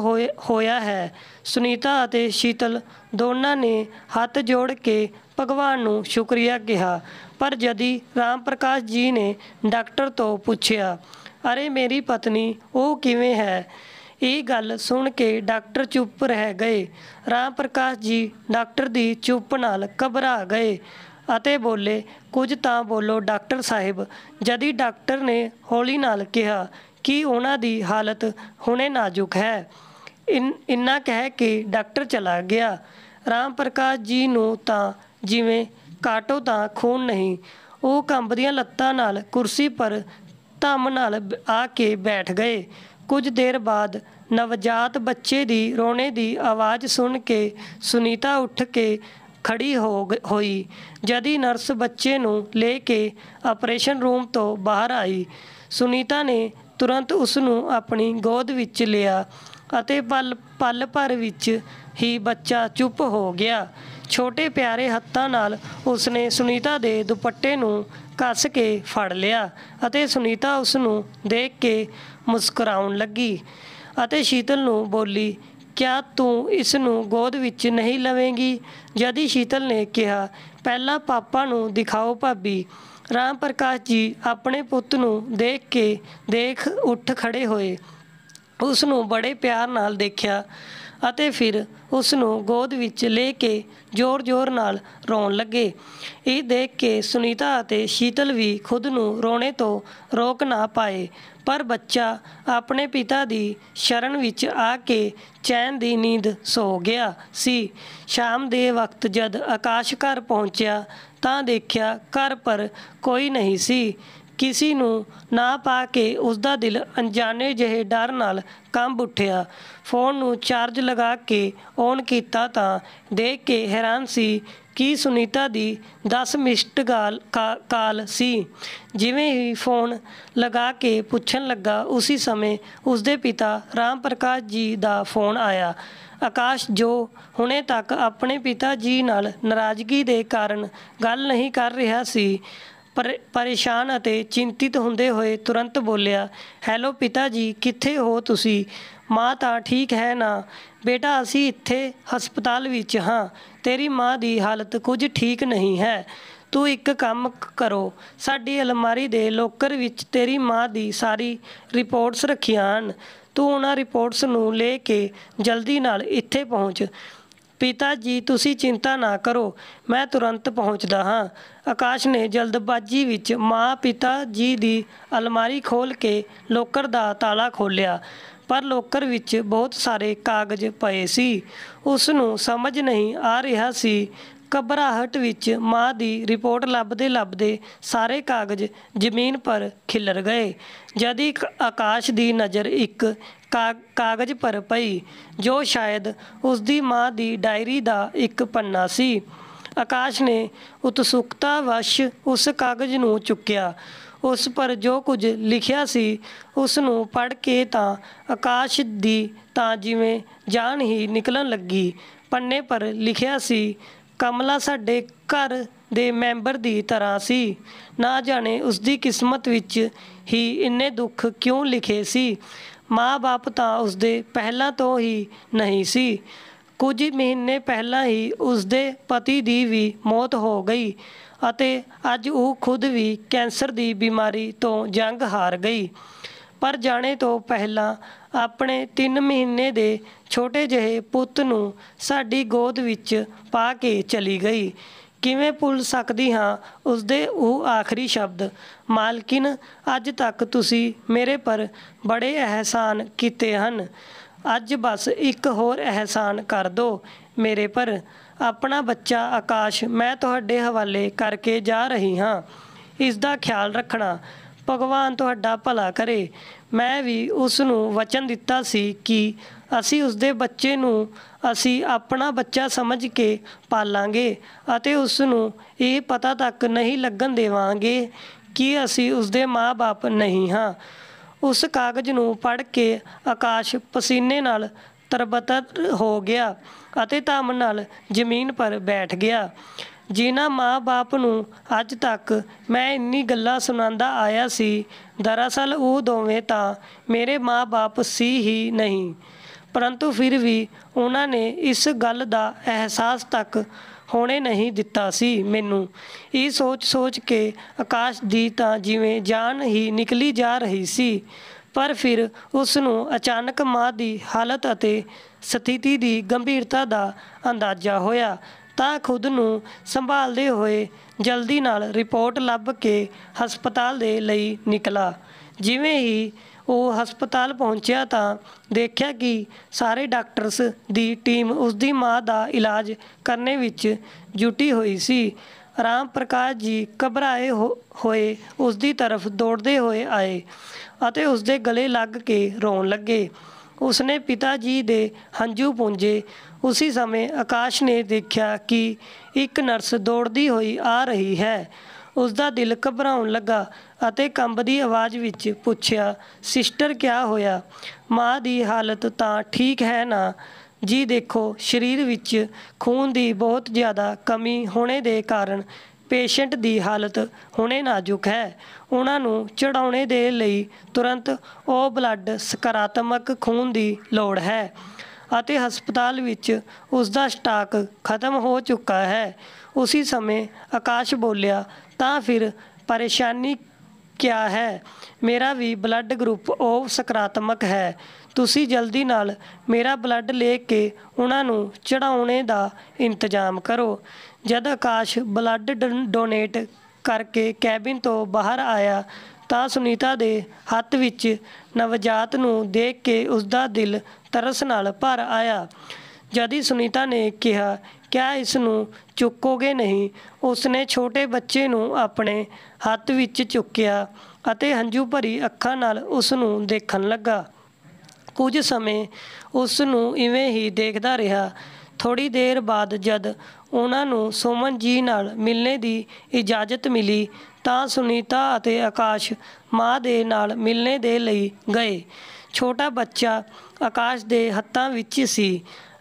ਹੋਇਆ ਹੈ ਸੁਨੀਤਾ ਅਤੇ ਸ਼ੀਤਲ ਦੋਨਾਂ ਨੇ ਹੱਥ ਜੋੜ ਕੇ ਭਗਵਾਨ ਨੂੰ ਸ਼ੁਕਰੀਆ ਕਿਹਾ ਪਰ ਜਦੀ ਰਾਮ ਪ੍ਰਕਾਸ਼ ਜੀ ਨੇ ਡਾਕਟਰ ਤੋਂ ਪੁੱਛਿਆ ਅਰੇ ਮੇਰੀ ਪਤਨੀ ਉਹ ਕਿਵੇਂ ਹੈ ਇਹ ਗੱਲ ਸੁਣ ਕੇ ਡਾਕਟਰ ਚੁੱਪ ਰਹਿ ਗਏ ਰਾਮ ਪ੍ਰਕਾਸ਼ ਜੀ ਡਾਕਟਰ ਦੀ ਚੁੱਪ ਨਾਲ ਘਬਰਾ ਗਏ ਅਤੇ ਬੋਲੇ ਕੁਝ ਤਾਂ ਬੋਲੋ ਡਾਕਟਰ ਸਾਹਿਬ ਜਦੀ ਡਾਕਟਰ ਨੇ ਹੌਲੀ ਨਾਲ ਕਿਹਾ ਕਿ ਉਹਨਾਂ ਦੀ ਹਾਲਤ ਹੁਣੇ ਨਾਜ਼ੁਕ ਹੈ ਇੰਨਾ ਕਹਿ ਕੇ ਡਾਕਟਰ ਚਲਾ ਗਿਆ ਰਾਮ ਪ੍ਰਕਾਸ਼ ਜੀ ਨੂੰ ਤਾਂ ਜਿਵੇਂ ਕਾਟੋ ਤਾਂ ਖੂਨ ਨਹੀਂ ਉਹ ਕੰਬਦੀਆਂ ਲੱਤਾਂ ਨਾਲ ਕੁਰਸੀ ਪਰ ਧੰਮ ਨਾਲ ਆ ਕੇ ਬੈਠ ਗਏ ਕੁਝ ਦੇਰ ਬਾਅਦ ਨਵਜਾਤ ਬੱਚੇ ਦੀ ਰੋਣੇ ਦੀ ਆਵਾਜ਼ ਸੁਣ ਕੇ ਸੁਨੀਤਾ ਉੱਠ ਕੇ ਖੜੀ ਹੋ ਹੋਈ ਜਦੀ ਨਰਸ ਬੱਚੇ ਨੂੰ ਲੈ ਕੇ ਆਪਰੇਸ਼ਨ ਰੂਮ ਤੋਂ ਬਾਹਰ ਆਈ ਸੁਨੀਤਾ ਨੇ ਤੁਰੰਤ ਉਸ ਨੂੰ ਆਪਣੀ ਗੋਦ ਵਿੱਚ ਲਿਆ ਅਤੇ ਪਲ ਪਲ ਭਰ ਵਿੱਚ ਹੀ ਬੱਚਾ ਚੁੱਪ ਹੋ ਗਿਆ ਛੋਟੇ ਪਿਆਰੇ ਹੱਥਾਂ ਨਾਲ ਉਸਨੇ ਸੁਨੀਤਾ ਦੇ ਦੁਪੱਟੇ ਨੂੰ ਕੱਸ ਕੇ ਫੜ ਲਿਆ ਅਤੇ ਸੁਨੀਤਾ ਉਸ ਨੂੰ ਦੇਖ ਕੇ ਮੁਸਕਰਾਉਣ ਲੱਗੀ ਅਤੇ ਸ਼ੀਤਲ ਨੂੰ ਬੋਲੀ ਕਿਆ ਤੂੰ ਇਸ ਨੂੰ ਗੋਦ ਵਿੱਚ ਨਹੀਂ ਲਵੇਂਗੀ ਹੀ ਸ਼ੀਤਲ ਨੇ ਕਿਹਾ ਪਹਿਲਾਂ ਪਾਪਾ ਨੂੰ ਦਿਖਾਓ ਭਾਬੀ ਰਾਮ ਪ੍ਰਕਾਸ਼ ਜੀ ਆਪਣੇ ਪੁੱਤ ਨੂੰ ਦੇਖ ਕੇ ਦੇਖ ਉੱਠ ਖੜੇ ਹੋਏ ਉਸ ਨੂੰ ਬੜੇ ਪਿਆਰ ਨਾਲ ਦੇਖਿਆ ਅਤੇ ਫਿਰ ਉਸ ਨੂੰ ਗੋਦ ਵਿੱਚ ਲੈ ਕੇ ਜ਼ੋਰ-ਜ਼ੋਰ ਨਾਲ ਰੋਣ ਲੱਗੇ ਇਹ ਦੇਖ ਕੇ ਸੁਨੀਤਾ ਅਤੇ ਸ਼ੀਤਲ ਵੀ ਖੁਦ ਨੂੰ ਰੋਣੇ ਤੋਂ ਰੋਕ ਨਾ ਪਾਏ ਪਰ ਬੱਚਾ ਆਪਣੇ ਪਿਤਾ ਦੀ ਸ਼ਰਨ ਵਿੱਚ ਆ ਕੇ ਚੈਨ ਦੀ ਨੀਂਦ ਸੋ ਗਿਆ ਸੀ ਸ਼ਾਮ ਦੇ ਵਕਤ ਜਦ ਆਕਾਸ਼ ਘਰ ਪਹੁੰਚਿਆ ਤਾਂ ਦੇਖਿਆ ਘਰ ਪਰ ਕੋਈ ਨਹੀਂ ਸੀ ਕਿਸੇ ਨੂੰ ਨਾ ਪਾ ਕੇ ਉਸ ਦਾ ਦਿਲ ਅਣਜਾਣੇ ਜਿਹੇ ਡਰ ਨਾਲ ਕੰਬ ਉੱਠਿਆ ਫੋਨ ਨੂੰ ਚਾਰਜ ਲਗਾ ਕੇ ਔਨ ਕੀਤਾ ਤਾਂ ਦੇਖ ਕੇ ਹੈਰਾਨ ਸੀ ਕਿ ਸੁਨੀਤਾ ਦੀ 10 ਮਿੰਟ ਗਾਲ ਕਾਲ ਸੀ ਜਿਵੇਂ ਹੀ ਫੋਨ ਲਗਾ ਕੇ ਪੁੱਛਣ ਲੱਗਾ ਉਸੇ ਸਮੇਂ ਉਸ ਦੇ ਪਿਤਾ ਰਾਮ ਪ੍ਰਕਾਸ਼ ਜੀ ਦਾ ਫੋਨ ਆਇਆ ਆਕਾਸ਼ ਜੋ ਹੁਣੇ ਤੱਕ ਆਪਣੇ ਪਿਤਾ ਜੀ ਨਾਲ ਨਾਰਾਜ਼ਗੀ ਦੇ ਕਾਰਨ ਗੱਲ ਨਹੀਂ ਕਰ ਰਿਹਾ ਸੀ ਪਰੇਸ਼ਾਨ ਅਤੇ ਚਿੰਤਿਤ ਹੁੰਦੇ ਹੋਏ ਤੁਰੰਤ ਬੋਲਿਆ ਹੈਲੋ ਪਿਤਾ ਜੀ ਕਿੱਥੇ ਹੋ ਤੁਸੀਂ ਮਾਂ ਤਾਂ ਠੀਕ ਹੈ ਨਾ ਬੇਟਾ ਅਸੀਂ ਇੱਥੇ ਹਸਪਤਾਲ ਵਿੱਚ ਹਾਂ ਤੇਰੀ ਮਾਂ ਦੀ ਹਾਲਤ ਕੁਝ ਠੀਕ ਨਹੀਂ ਹੈ ਤੂੰ ਇੱਕ ਕੰਮ ਕਰੋ ਸਾਡੀ ਅਲਮਾਰੀ ਦੇ ਲੋਕਰ ਵਿੱਚ ਤੇਰੀ ਮਾਂ ਦੀ ਸਾਰੀ ਰਿਪੋਰਟਸ ਰੱਖੀਆਂ ਹਨ ਤੂੰ ਉਹਨਾਂ ਰਿਪੋਰਟਸ ਨੂੰ ਲੈ ਕੇ ਜਲਦੀ ਨਾਲ ਇੱਥੇ ਪਹੁੰਚ ਪਿਤਾ ਜੀ ਤੁਸੀਂ ਚਿੰਤਾ ਨਾ ਕਰੋ ਮੈਂ ਤੁਰੰਤ ਪਹੁੰਚਦਾ ਹਾਂ ਆਕਾਸ਼ ਨੇ ਜਲਦਬਾਜ਼ੀ ਵਿੱਚ ਮਾਂ ਪਿਤਾ ਜੀ ਦੀ ਅਲਮਾਰੀ ਖੋਲ ਕੇ ਲੋਕਰ ਦਾ ਤਾਲਾ ਖੋਲ੍ਹਿਆ ਪਰ ਲੋਕਰ ਵਿੱਚ ਬਹੁਤ ਸਾਰੇ ਕਾਗਜ਼ ਪਏ ਸੀ ਉਸ ਨੂੰ ਸਮਝ ਨਹੀਂ ਆ ਰਿਹਾ ਸੀ ਕਬਰਾਹਟ ਵਿੱਚ ਮਾਂ ਦੀ ਰਿਪੋਰਟ ਲੱਭਦੇ ਲੱਭਦੇ ਸਾਰੇ ਕਾਗਜ਼ ਜ਼ਮੀਨ ਪਰ ਖਿਲਰ ਗਏ ਜਦ ਇੱਕ ਆਕਾਸ਼ ਦੀ ਨਜ਼ਰ ਇੱਕ ਕਾਗਜ਼ ਪਰ ਪਈ ਜੋ ਸ਼ਾਇਦ ਉਸ ਦੀ ਮਾਂ ਦੀ ਡਾਇਰੀ ਦਾ ਇੱਕ ਪੰਨਾ ਸੀ ਆਕਾਸ਼ ਨੇ ਉਤਸੁਕਤਾ ਵਸ਼ ਉਸ ਕਾਗਜ਼ ਨੂੰ ਚੁੱਕਿਆ ਉਸ ਪਰ ਜੋ ਕੁਝ ਲਿਖਿਆ ਸੀ ਉਸ ਨੂੰ ਪੜ੍ਹ ਕੇ ਤਾਂ ਆਕਾਸ਼ ਦੀ ਤਾਂ ਜਿਵੇਂ ਜਾਨ ਹੀ ਨਿਕਲਣ ਲੱਗੀ ਪੰਨੇ ਪਰ ਲਿਖਿਆ ਸੀ ਕਮਲਾ ਸਾਡੇ ਘਰ ਦੇ ਮੈਂਬਰ ਦੀ ਤਰ੍ਹਾਂ ਸੀ ਨਾ ਜਾਣੇ ਉਸ ਦੀ ਕਿਸਮਤ ਵਿੱਚ ਹੀ ਇੰਨੇ ਦੁੱਖ ਕਿਉਂ ਲਿਖੇ ਸੀ ਮਾਂ-ਬਾਪ ਤਾਂ ਉਸਦੇ ਪਹਿਲਾਂ ਤੋਂ ਹੀ ਨਹੀਂ ਸੀ ਕੁਝ ਮਹੀਨੇ ਪਹਿਲਾਂ ਹੀ ਉਸਦੇ ਪਤੀ ਦੀ ਵੀ ਮੌਤ ਹੋ ਗਈ ਅਤੇ ਅੱਜ ਉਹ ਖੁਦ ਵੀ ਕੈਂਸਰ ਦੀ ਬਿਮਾਰੀ ਤੋਂ ਜੰਗ ਹਾਰ ਗਈ ਪਰ ਜਾਣੇ ਤੋਂ ਪਹਿਲਾਂ ਆਪਣੇ 3 ਮਹੀਨੇ ਦੇ ਛੋਟੇ ਜਿਹੇ ਪੁੱਤ ਨੂੰ ਸਾਡੀ ਗੋਦ ਵਿੱਚ ਪਾ ਕੇ ਚਲੀ ਗਈ ਕਿਵੇਂ ਭੁੱਲ ਸਕਦੀ ਹਾਂ ਉਸਦੇ ਉਹ ਆਖਰੀ ਸ਼ਬਦ ਮਾਲਕਿਨ ਅੱਜ ਤੱਕ ਤੁਸੀਂ ਮੇਰੇ ਪਰ ਬੜੇ ਅਹਿਸਾਨ ਕੀਤੇ ਹਨ ਅੱਜ ਬਸ ਇੱਕ ਹੋਰ ਅਹਿਸਾਨ ਕਰ ਦਿਓ ਮੇਰੇ ਪਰ ਆਪਣਾ ਬੱਚਾ ਆਕਾਸ਼ ਮੈਂ ਤੁਹਾਡੇ ਹਵਾਲੇ ਕਰਕੇ ਜਾ ਰਹੀ ਹਾਂ ਇਸ ਦਾ ਖਿਆਲ ਰੱਖਣਾ ਭਗਵਾਨ ਤੁਹਾਡਾ ਭਲਾ ਕਰੇ ਮੈਂ ਵੀ ਉਸ ਨੂੰ ਵਚਨ ਦਿੱਤਾ ਸੀ ਕਿ ਅਸੀਂ ਉਸ ਦੇ ਬੱਚੇ ਨੂੰ ਅਸੀਂ ਆਪਣਾ ਬੱਚਾ ਸਮਝ ਕੇ ਪਾਲਾਂਗੇ ਅਤੇ ਉਸ ਨੂੰ ਇਹ ਪਤਾ ਤੱਕ ਨਹੀਂ ਲੱਗਣ ਦੇਵਾਂਗੇ ਕਿ ਅਸੀਂ ਉਸ ਦੇ ਮਾਪੇ ਨਹੀਂ ਹਾਂ ਉਸ ਕਾਗਜ਼ ਨੂੰ ਪੜ੍ਹ ਕੇ ਆਕਾਸ਼ ਪਸੀਨੇ ਨਾਲ ਤਰਬਤਰ ਹੋ ਗਿਆ ਅਤੇ ਧਮ ਨਾਲ ਜ਼ਮੀਨ ਪਰ ਬੈਠ ਗਿਆ ਜਿਨ੍ਹਾਂ ਮਾਪੇ ਨੂੰ ਅੱਜ ਤੱਕ ਮੈਂ ਇੰਨੀ ਗੱਲਾਂ ਸੁਣਾਉਂਦਾ ਆਇਆ ਸੀ ਦਰਅਸਲ ਉਹ ਦੋਵੇਂ ਤਾਂ ਮੇਰੇ ਮਾਪੇ ਸੀ ਹੀ ਨਹੀਂ ਪਰੰਤੂ ਫਿਰ ਵੀ ਉਹਨਾਂ ਨੇ ਇਸ ਗੱਲ ਦਾ ਅਹਿਸਾਸ ਤੱਕ ਹੋਣੇ ਨਹੀਂ ਦਿੱਤਾ ਸੀ ਮੈਨੂੰ ਇਹ ਸੋਚ-ਸੋਚ ਕੇ ਆਕਾਸ਼ ਦੀ ਤਾਂ ਜਿਵੇਂ ਜਾਨ ਹੀ ਨਿਕਲੀ ਜਾ ਰਹੀ ਸੀ ਪਰ ਫਿਰ ਉਸ ਨੂੰ ਅਚਾਨਕ ਮਾਂ ਦੀ ਹਾਲਤ ਅਤੇ ਸਥਿਤੀ ਦੀ ਗੰਭੀਰਤਾ ਦਾ ਅੰਦਾਜ਼ਾ ਹੋਇਆ ਤਾਂ ਖੁਦ ਨੂੰ ਸੰਭਾਲਦੇ ਹੋਏ ਜਲਦੀ ਨਾਲ ਰਿਪੋਰਟ ਲੱਭ ਕੇ ਹਸਪਤਾਲ ਦੇ ਲਈ ਨਿਕਲਾ ਜਿਵੇਂ ਹੀ ਉਹ ਹਸਪਤਾਲ ਪਹੁੰਚਿਆ ਤਾਂ ਦੇਖਿਆ ਕਿ ਸਾਰੇ ਡਾਕਟਰਸ ਦੀ ਟੀਮ ਉਸ ਦੀ ਮਾਂ ਦਾ ਇਲਾਜ ਕਰਨੇ ਵਿੱਚ ਜੁਟੀ ਹੋਈ ਸੀ ਰਾਮ ਪ੍ਰਕਾਸ਼ ਜੀ ਘਬਰਾਏ ਹੋਏ ਉਸ ਦੀ ਤਰਫ ਦੌੜਦੇ ਹੋਏ ਆਏ ਅਤੇ ਉਸ ਦੇ ਗਲੇ ਲੱਗ ਕੇ ਰੋਣ ਲੱਗੇ ਉਸਨੇ ਪਿਤਾ ਜੀ ਦੇ ਹੰਝੂ ਪੂੰਝੇ ਉਸੇ ਸਮੇਂ ਆਕਾਸ਼ ਨੇ ਦੇਖਿਆ ਕਿ ਇੱਕ ਨਰਸ ਦੌੜਦੀ ਹੋਈ ਆ ਰਹੀ ਹੈ ਉਸ ਦਾ ਦਿਲ ਘਬਰਾਉਣ ਲੱਗਾ ਅਤੇ ਕੰਬਦੀ ਆਵਾਜ਼ ਵਿੱਚ ਪੁੱਛਿਆ ਸਿਸਟਰ ਕਿਆ ਹੋਇਆ ਮਾਂ ਦੀ ਹਾਲਤ ਤਾਂ ਠੀਕ ਹੈ ਨਾ ਜੀ ਦੇਖੋ ਸਰੀਰ ਵਿੱਚ ਖੂਨ ਦੀ ਬਹੁਤ ਜ਼ਿਆਦਾ ਕਮੀ ਹੋਣੇ ਦੇ ਕਾਰਨ ਪੇਸ਼ੈਂਟ ਦੀ ਹਾਲਤ ਹੁਣੇ ਨਾਜ਼ੁਕ ਹੈ ਉਹਨਾਂ ਨੂੰ ਚੜਾਉਣੇ ਦੇ ਲਈ ਤੁਰੰਤ ਉਹ ਬਲੱਡ ਸਕਾਰਾਤਮਕ ਖੂਨ ਦੀ ਲੋੜ ਹੈ ਅਤੇ ਹਸਪਤਾਲ ਵਿੱਚ ਉਸ ਦਾ ਸਟਾਕ ਖਤਮ ਹੋ ਚੁੱਕਾ ਹੈ ਉਸੇ ਸਮੇਂ ਆਕਾਸ਼ ਬੋਲਿਆ ਤਾਂ ਫਿਰ ਪਰੇਸ਼ਾਨੀ ਕਿਆ ਹੈ ਮੇਰਾ ਵੀ ਬਲੱਡ ਗਰੁੱਪ ਓ ਸਕਾਰਾਤਮਕ ਹੈ ਤੁਸੀਂ ਜਲਦੀ ਨਾਲ ਮੇਰਾ ਬਲੱਡ ਲੈ ਕੇ ਉਹਨਾਂ ਨੂੰ ਚੜਾਉਣੇ ਦਾ ਇੰਤਜ਼ਾਮ ਕਰੋ ਜਦ ਆਕਾਸ਼ ਬਲੱਡ ਡੋਨੇਟ ਕਰਕੇ ਕੈਬਿਨ ਤੋਂ ਬਾਹਰ ਆਇਆ ਤਾਂ ਸੁਨੀਤਾ ਦੇ ਹੱਥ ਵਿੱਚ ਨਵਜਾਤ ਨੂੰ ਦੇਖ ਕੇ ਉਸ ਦਾ ਦਿਲ ਤਰਸ ਨਾਲ ਭਰ ਆਇਆ ਜਦ ਹੀ ਸੁਨੀਤਾ ਨੇ ਕਿਹਾ ਕਿਆ ਇਸ ਨੂੰ ਚੁੱਕੋਗੇ ਨਹੀਂ ਉਸ ਨੇ ਛੋਟੇ ਬੱਚੇ ਨੂੰ ਆਪਣੇ ਹੱਥ ਵਿੱਚ ਚੁੱਕਿਆ ਅਤੇ ਹੰਝੂ ਭਰੀ ਅੱਖਾਂ ਨਾਲ ਉਸ ਨੂੰ ਦੇਖਣ ਲੱਗਾ ਕੁਝ ਸਮੇਂ ਉਸ ਨੂੰ ਇਵੇਂ ਹੀ ਦੇਖਦਾ ਰਿਹਾ ਥੋੜੀ ਦੇਰ ਬਾਅਦ ਜਦ ਉਹਨਾਂ ਨੂੰ ਸੋਮਨ ਜੀ ਨਾਲ ਮਿਲਣੇ ਦੀ ਇਜਾਜ਼ਤ ਮਿਲੀ ਤਾਂ ਸੁਨੀਤਾ ਅਤੇ ਆਕਾਸ਼ ਮਾਂ ਦੇ ਨਾਲ ਮਿਲਣੇ ਦੇ ਲਈ ਗਏ ਛੋਟਾ ਬੱਚਾ ਆਕਾਸ਼ ਦੇ ਹੱਥਾਂ ਵਿੱਚ ਸੀ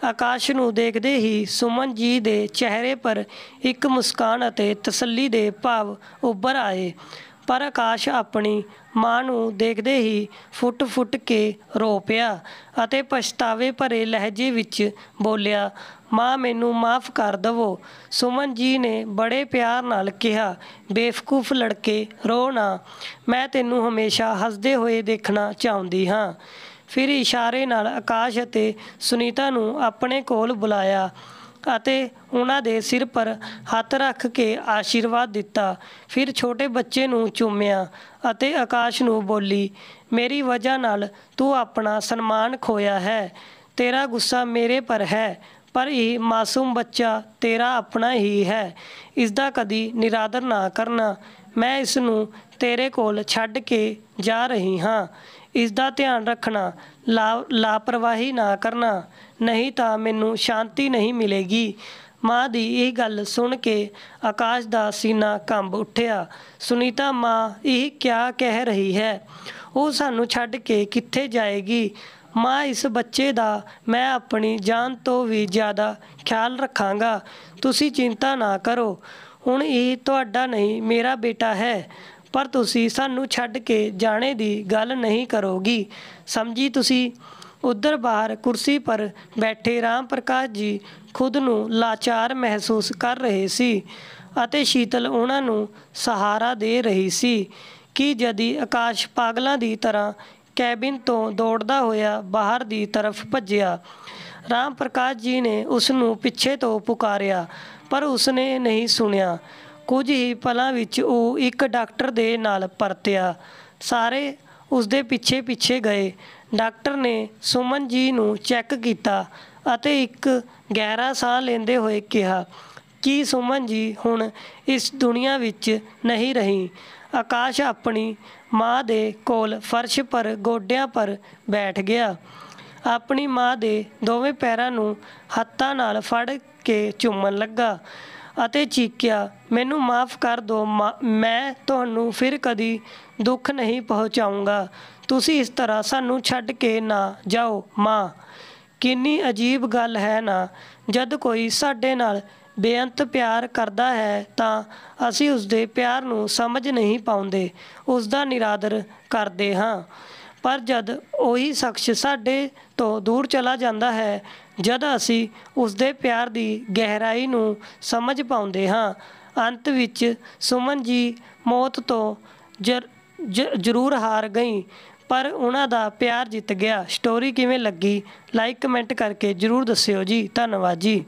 ਆਕਾਸ਼ ਨੂੰ ਦੇਖਦੇ ਹੀ ਸੁਮਨ ਜੀ ਦੇ ਚਿਹਰੇ ਪਰ ਇੱਕ ਮੁਸਕਾਨ ਅਤੇ ਤਸੱਲੀ ਦੇ ਭਾਵ ਉੱਭਰ ਆਏ ਪਰ ਆਕਾਸ਼ ਆਪਣੀ ਮਾਂ ਨੂੰ ਦੇਖਦੇ ਹੀ ਫੁੱਟ-ਫੁੱਟ ਕੇ ਰੋ ਪਿਆ ਅਤੇ ਪਛਤਾਵੇ ਭਰੇ ਲਹਿਜੇ ਵਿੱਚ ਬੋਲਿਆ ਮਾਂ ਮੈਨੂੰ ਮਾਫ ਕਰ ਦਵੋ ਸੁਮਨ ਜੀ ਨੇ ਬੜੇ ਪਿਆਰ ਨਾਲ ਕਿਹਾ ਬੇਫਕੂਫ ਲੜਕੇ ਰੋ ਨਾ ਮੈਂ ਤੈਨੂੰ ਹਮੇਸ਼ਾ ਹੱਸਦੇ ਹੋਏ ਦੇਖਣਾ ਚਾਹੁੰਦੀ ਹਾਂ ਫਿਰ ਇਸ਼ਾਰੇ ਨਾਲ ਆਕਾਸ਼ ਅਤੇ ਸੁਨੀਤਾ ਨੂੰ ਆਪਣੇ ਕੋਲ ਬੁਲਾਇਆ ਅਤੇ ਉਹਨਾਂ ਦੇ ਸਿਰ ਪਰ ਹੱਥ ਰੱਖ ਕੇ ਆਸ਼ੀਰਵਾਦ ਦਿੱਤਾ ਫਿਰ ਛੋਟੇ ਬੱਚੇ ਨੂੰ ਚੁੰਮਿਆ ਅਤੇ ਆਕਾਸ਼ ਨੂੰ ਬੋਲੀ ਮੇਰੀ ਵਜ੍ਹਾ ਨਾਲ ਤੂੰ ਆਪਣਾ ਸਨਮਾਨ ਖੋਇਆ ਹੈ ਤੇਰਾ ਗੁੱਸਾ ਮੇਰੇ ਪਰ ਹੈ ਪਰ ਇਹ ਮਾਸੂਮ ਬੱਚਾ ਤੇਰਾ ਆਪਣਾ ਹੀ ਹੈ ਇਸ ਦਾ ਕਦੀ ਨਿਰਾਦਰ ਨਾ ਕਰਨਾ ਮੈਂ ਇਸ ਨੂੰ ਤੇਰੇ ਕੋਲ ਛੱਡ ਕੇ ਜਾ ਰਹੀ ਹਾਂ ਇਸ ਦਾ ਧਿਆਨ ਰੱਖਣਾ ਲਾਪਰਵਾਹੀ ਨਾ ਕਰਨਾ ਨਹੀਂ ਤਾਂ ਮੈਨੂੰ ਸ਼ਾਂਤੀ ਨਹੀਂ ਮਿਲੇਗੀ ਮਾਂ ਦੀ ਇਹ ਗੱਲ ਸੁਣ ਕੇ ਆਕਾਸ਼ ਦਾ ਸੀਨਾ ਕੰਬ ਉੱਠਿਆ ਸੁਨੀਤਾ ਮਾਂ ਇਹ ਕਿਆ ਕਹਿ ਰਹੀ ਹੈ ਉਹ ਸਾਨੂੰ ਛੱਡ ਕੇ ਕਿੱਥੇ ਜਾਏਗੀ ਮਾਂ ਇਸ ਬੱਚੇ ਦਾ ਮੈਂ ਆਪਣੀ ਜਾਨ ਤੋਂ ਵੀ ਜ਼ਿਆਦਾ ਖਿਆਲ ਰੱਖਾਂਗਾ ਤੁਸੀਂ ਚਿੰਤਾ ਨਾ ਕਰੋ ਹੁਣ ਇਹ ਤੁਹਾਡਾ ਨਹੀਂ ਮੇਰਾ ਬੇਟਾ ਹੈ ਪਰ ਤੁਸੀਂ ਸਾਨੂੰ ਛੱਡ ਕੇ ਜਾਣੇ ਦੀ ਗੱਲ ਨਹੀਂ ਕਰੋਗੀ ਸਮਝੀ ਤੁਸੀਂ ਉਧਰ ਬਾਹਰ ਕੁਰਸੀ ਪਰ ਬੈਠੇ ਰਾਮ ਪ੍ਰਕਾਸ਼ ਜੀ ਖੁਦ ਨੂੰ ਲਾਚਾਰ ਮਹਿਸੂਸ ਕਰ ਰਹੇ ਸੀ ਅਤੇ ਸ਼ੀਤਲ ਉਹਨਾਂ ਨੂੰ ਸਹਾਰਾ ਦੇ ਰਹੀ ਸੀ ਕਿ ਜਦੀ ਆਕਾਸ਼ ਪਾਗਲਾਂ ਦੀ ਤਰ੍ਹਾਂ ਕੈਬਿਨ ਤੋਂ ਦੌੜਦਾ ਹੋਇਆ ਬਾਹਰ ਦੀ ਤਰਫ ਭੱਜਿਆ ਰਾਮ ਪ੍ਰਕਾਸ਼ ਜੀ ਨੇ ਉਸ ਨੂੰ ਪਿੱਛੇ ਤੋਂ ਪੁਕਾਰਿਆ ਪਰ ਉਸਨੇ ਨਹੀਂ ਸੁਣਿਆ ਕੁਝ ਹੀ ਪਲਾਂ ਵਿੱਚ ਉਹ ਇੱਕ ਡਾਕਟਰ ਦੇ ਨਾਲ ਪਰਤਿਆ ਸਾਰੇ ਉਸਦੇ ਪਿੱਛੇ ਪਿੱਛੇ ਗਏ ਡਾਕਟਰ ਨੇ ਸੁਮਨ ਜੀ ਨੂੰ ਚੈੱਕ ਕੀਤਾ ਅਤੇ ਇੱਕ ਗਹਿਰਾ ਸਾਹ ਲੈਂਦੇ ਹੋਏ ਕਿਹਾ ਕਿ ਸੁਮਨ ਜੀ ਹੁਣ ਇਸ ਦੁਨੀਆ ਵਿੱਚ ਨਹੀਂ ਰਹੀ ਆਕਾਸ਼ ਆਪਣੀ ਮਾਂ ਦੇ ਕੋਲ ਫਰਸ਼ ਪਰ ਗੋਡਿਆਂ ਪਰ ਬੈਠ ਗਿਆ ਆਪਣੀ ਮਾਂ ਦੇ ਦੋਵੇਂ ਪੈਰਾਂ ਨੂੰ ਹੱਥਾਂ ਨਾਲ ਫੜ ਕੇ ਚੁੰਮਣ ਲੱਗਾ ਅਤੇ ਚੀਕਿਆ ਮੈਨੂੰ ਮਾਫ ਕਰ ਦਿਓ ਮੈਂ ਤੁਹਾਨੂੰ ਫਿਰ ਕਦੀ ਦੁੱਖ ਨਹੀਂ ਪਹੁੰਚਾਉਂਗਾ ਤੁਸੀਂ ਇਸ ਤਰ੍ਹਾਂ ਸਾਨੂੰ ਛੱਡ ਕੇ ਨਾ ਜਾਓ ਮਾਂ ਕਿੰਨੀ ਅਜੀਬ ਗੱਲ ਹੈ ਨਾ ਜਦ ਕੋਈ ਸਾਡੇ ਨਾਲ ਬੇਅੰਤ ਪਿਆਰ ਕਰਦਾ ਹੈ ਤਾਂ ਅਸੀਂ ਉਸ ਦੇ ਪਿਆਰ ਨੂੰ ਸਮਝ ਨਹੀਂ ਪਾਉਂਦੇ ਉਸ ਦਾ ਨਿਰਾਦਰ ਕਰਦੇ ਹਾਂ ਪਰ ਜਦ ਉਹੀ ਸ਼ਖਸ ਸਾਡੇ ਤੋਂ ਦੂਰ ਚਲਾ ਜਾਂਦਾ ਹੈ ਜਦ ਅਸੀਂ ਉਸ ਦੇ ਪਿਆਰ ਦੀ ਗਹਿਰਾਈ ਨੂੰ ਸਮਝ ਪਾਉਂਦੇ ਹਾਂ ਅੰਤ ਵਿੱਚ ਸੁਮਨ ਜੀ ਮੌਤ ਤੋਂ ਜ਼ਰੂਰ ਹਾਰ ਗਈ ਪਰ ਉਹਨਾਂ ਦਾ ਪਿਆਰ ਜਿੱਤ ਗਿਆ ਸਟੋਰੀ ਕਿਵੇਂ ਲੱਗੀ ਲਾਈਕ ਕਮੈਂਟ ਕਰਕੇ ਜ਼ਰੂਰ ਦੱਸਿਓ ਜੀ ਧੰਨਵਾਦ ਜੀ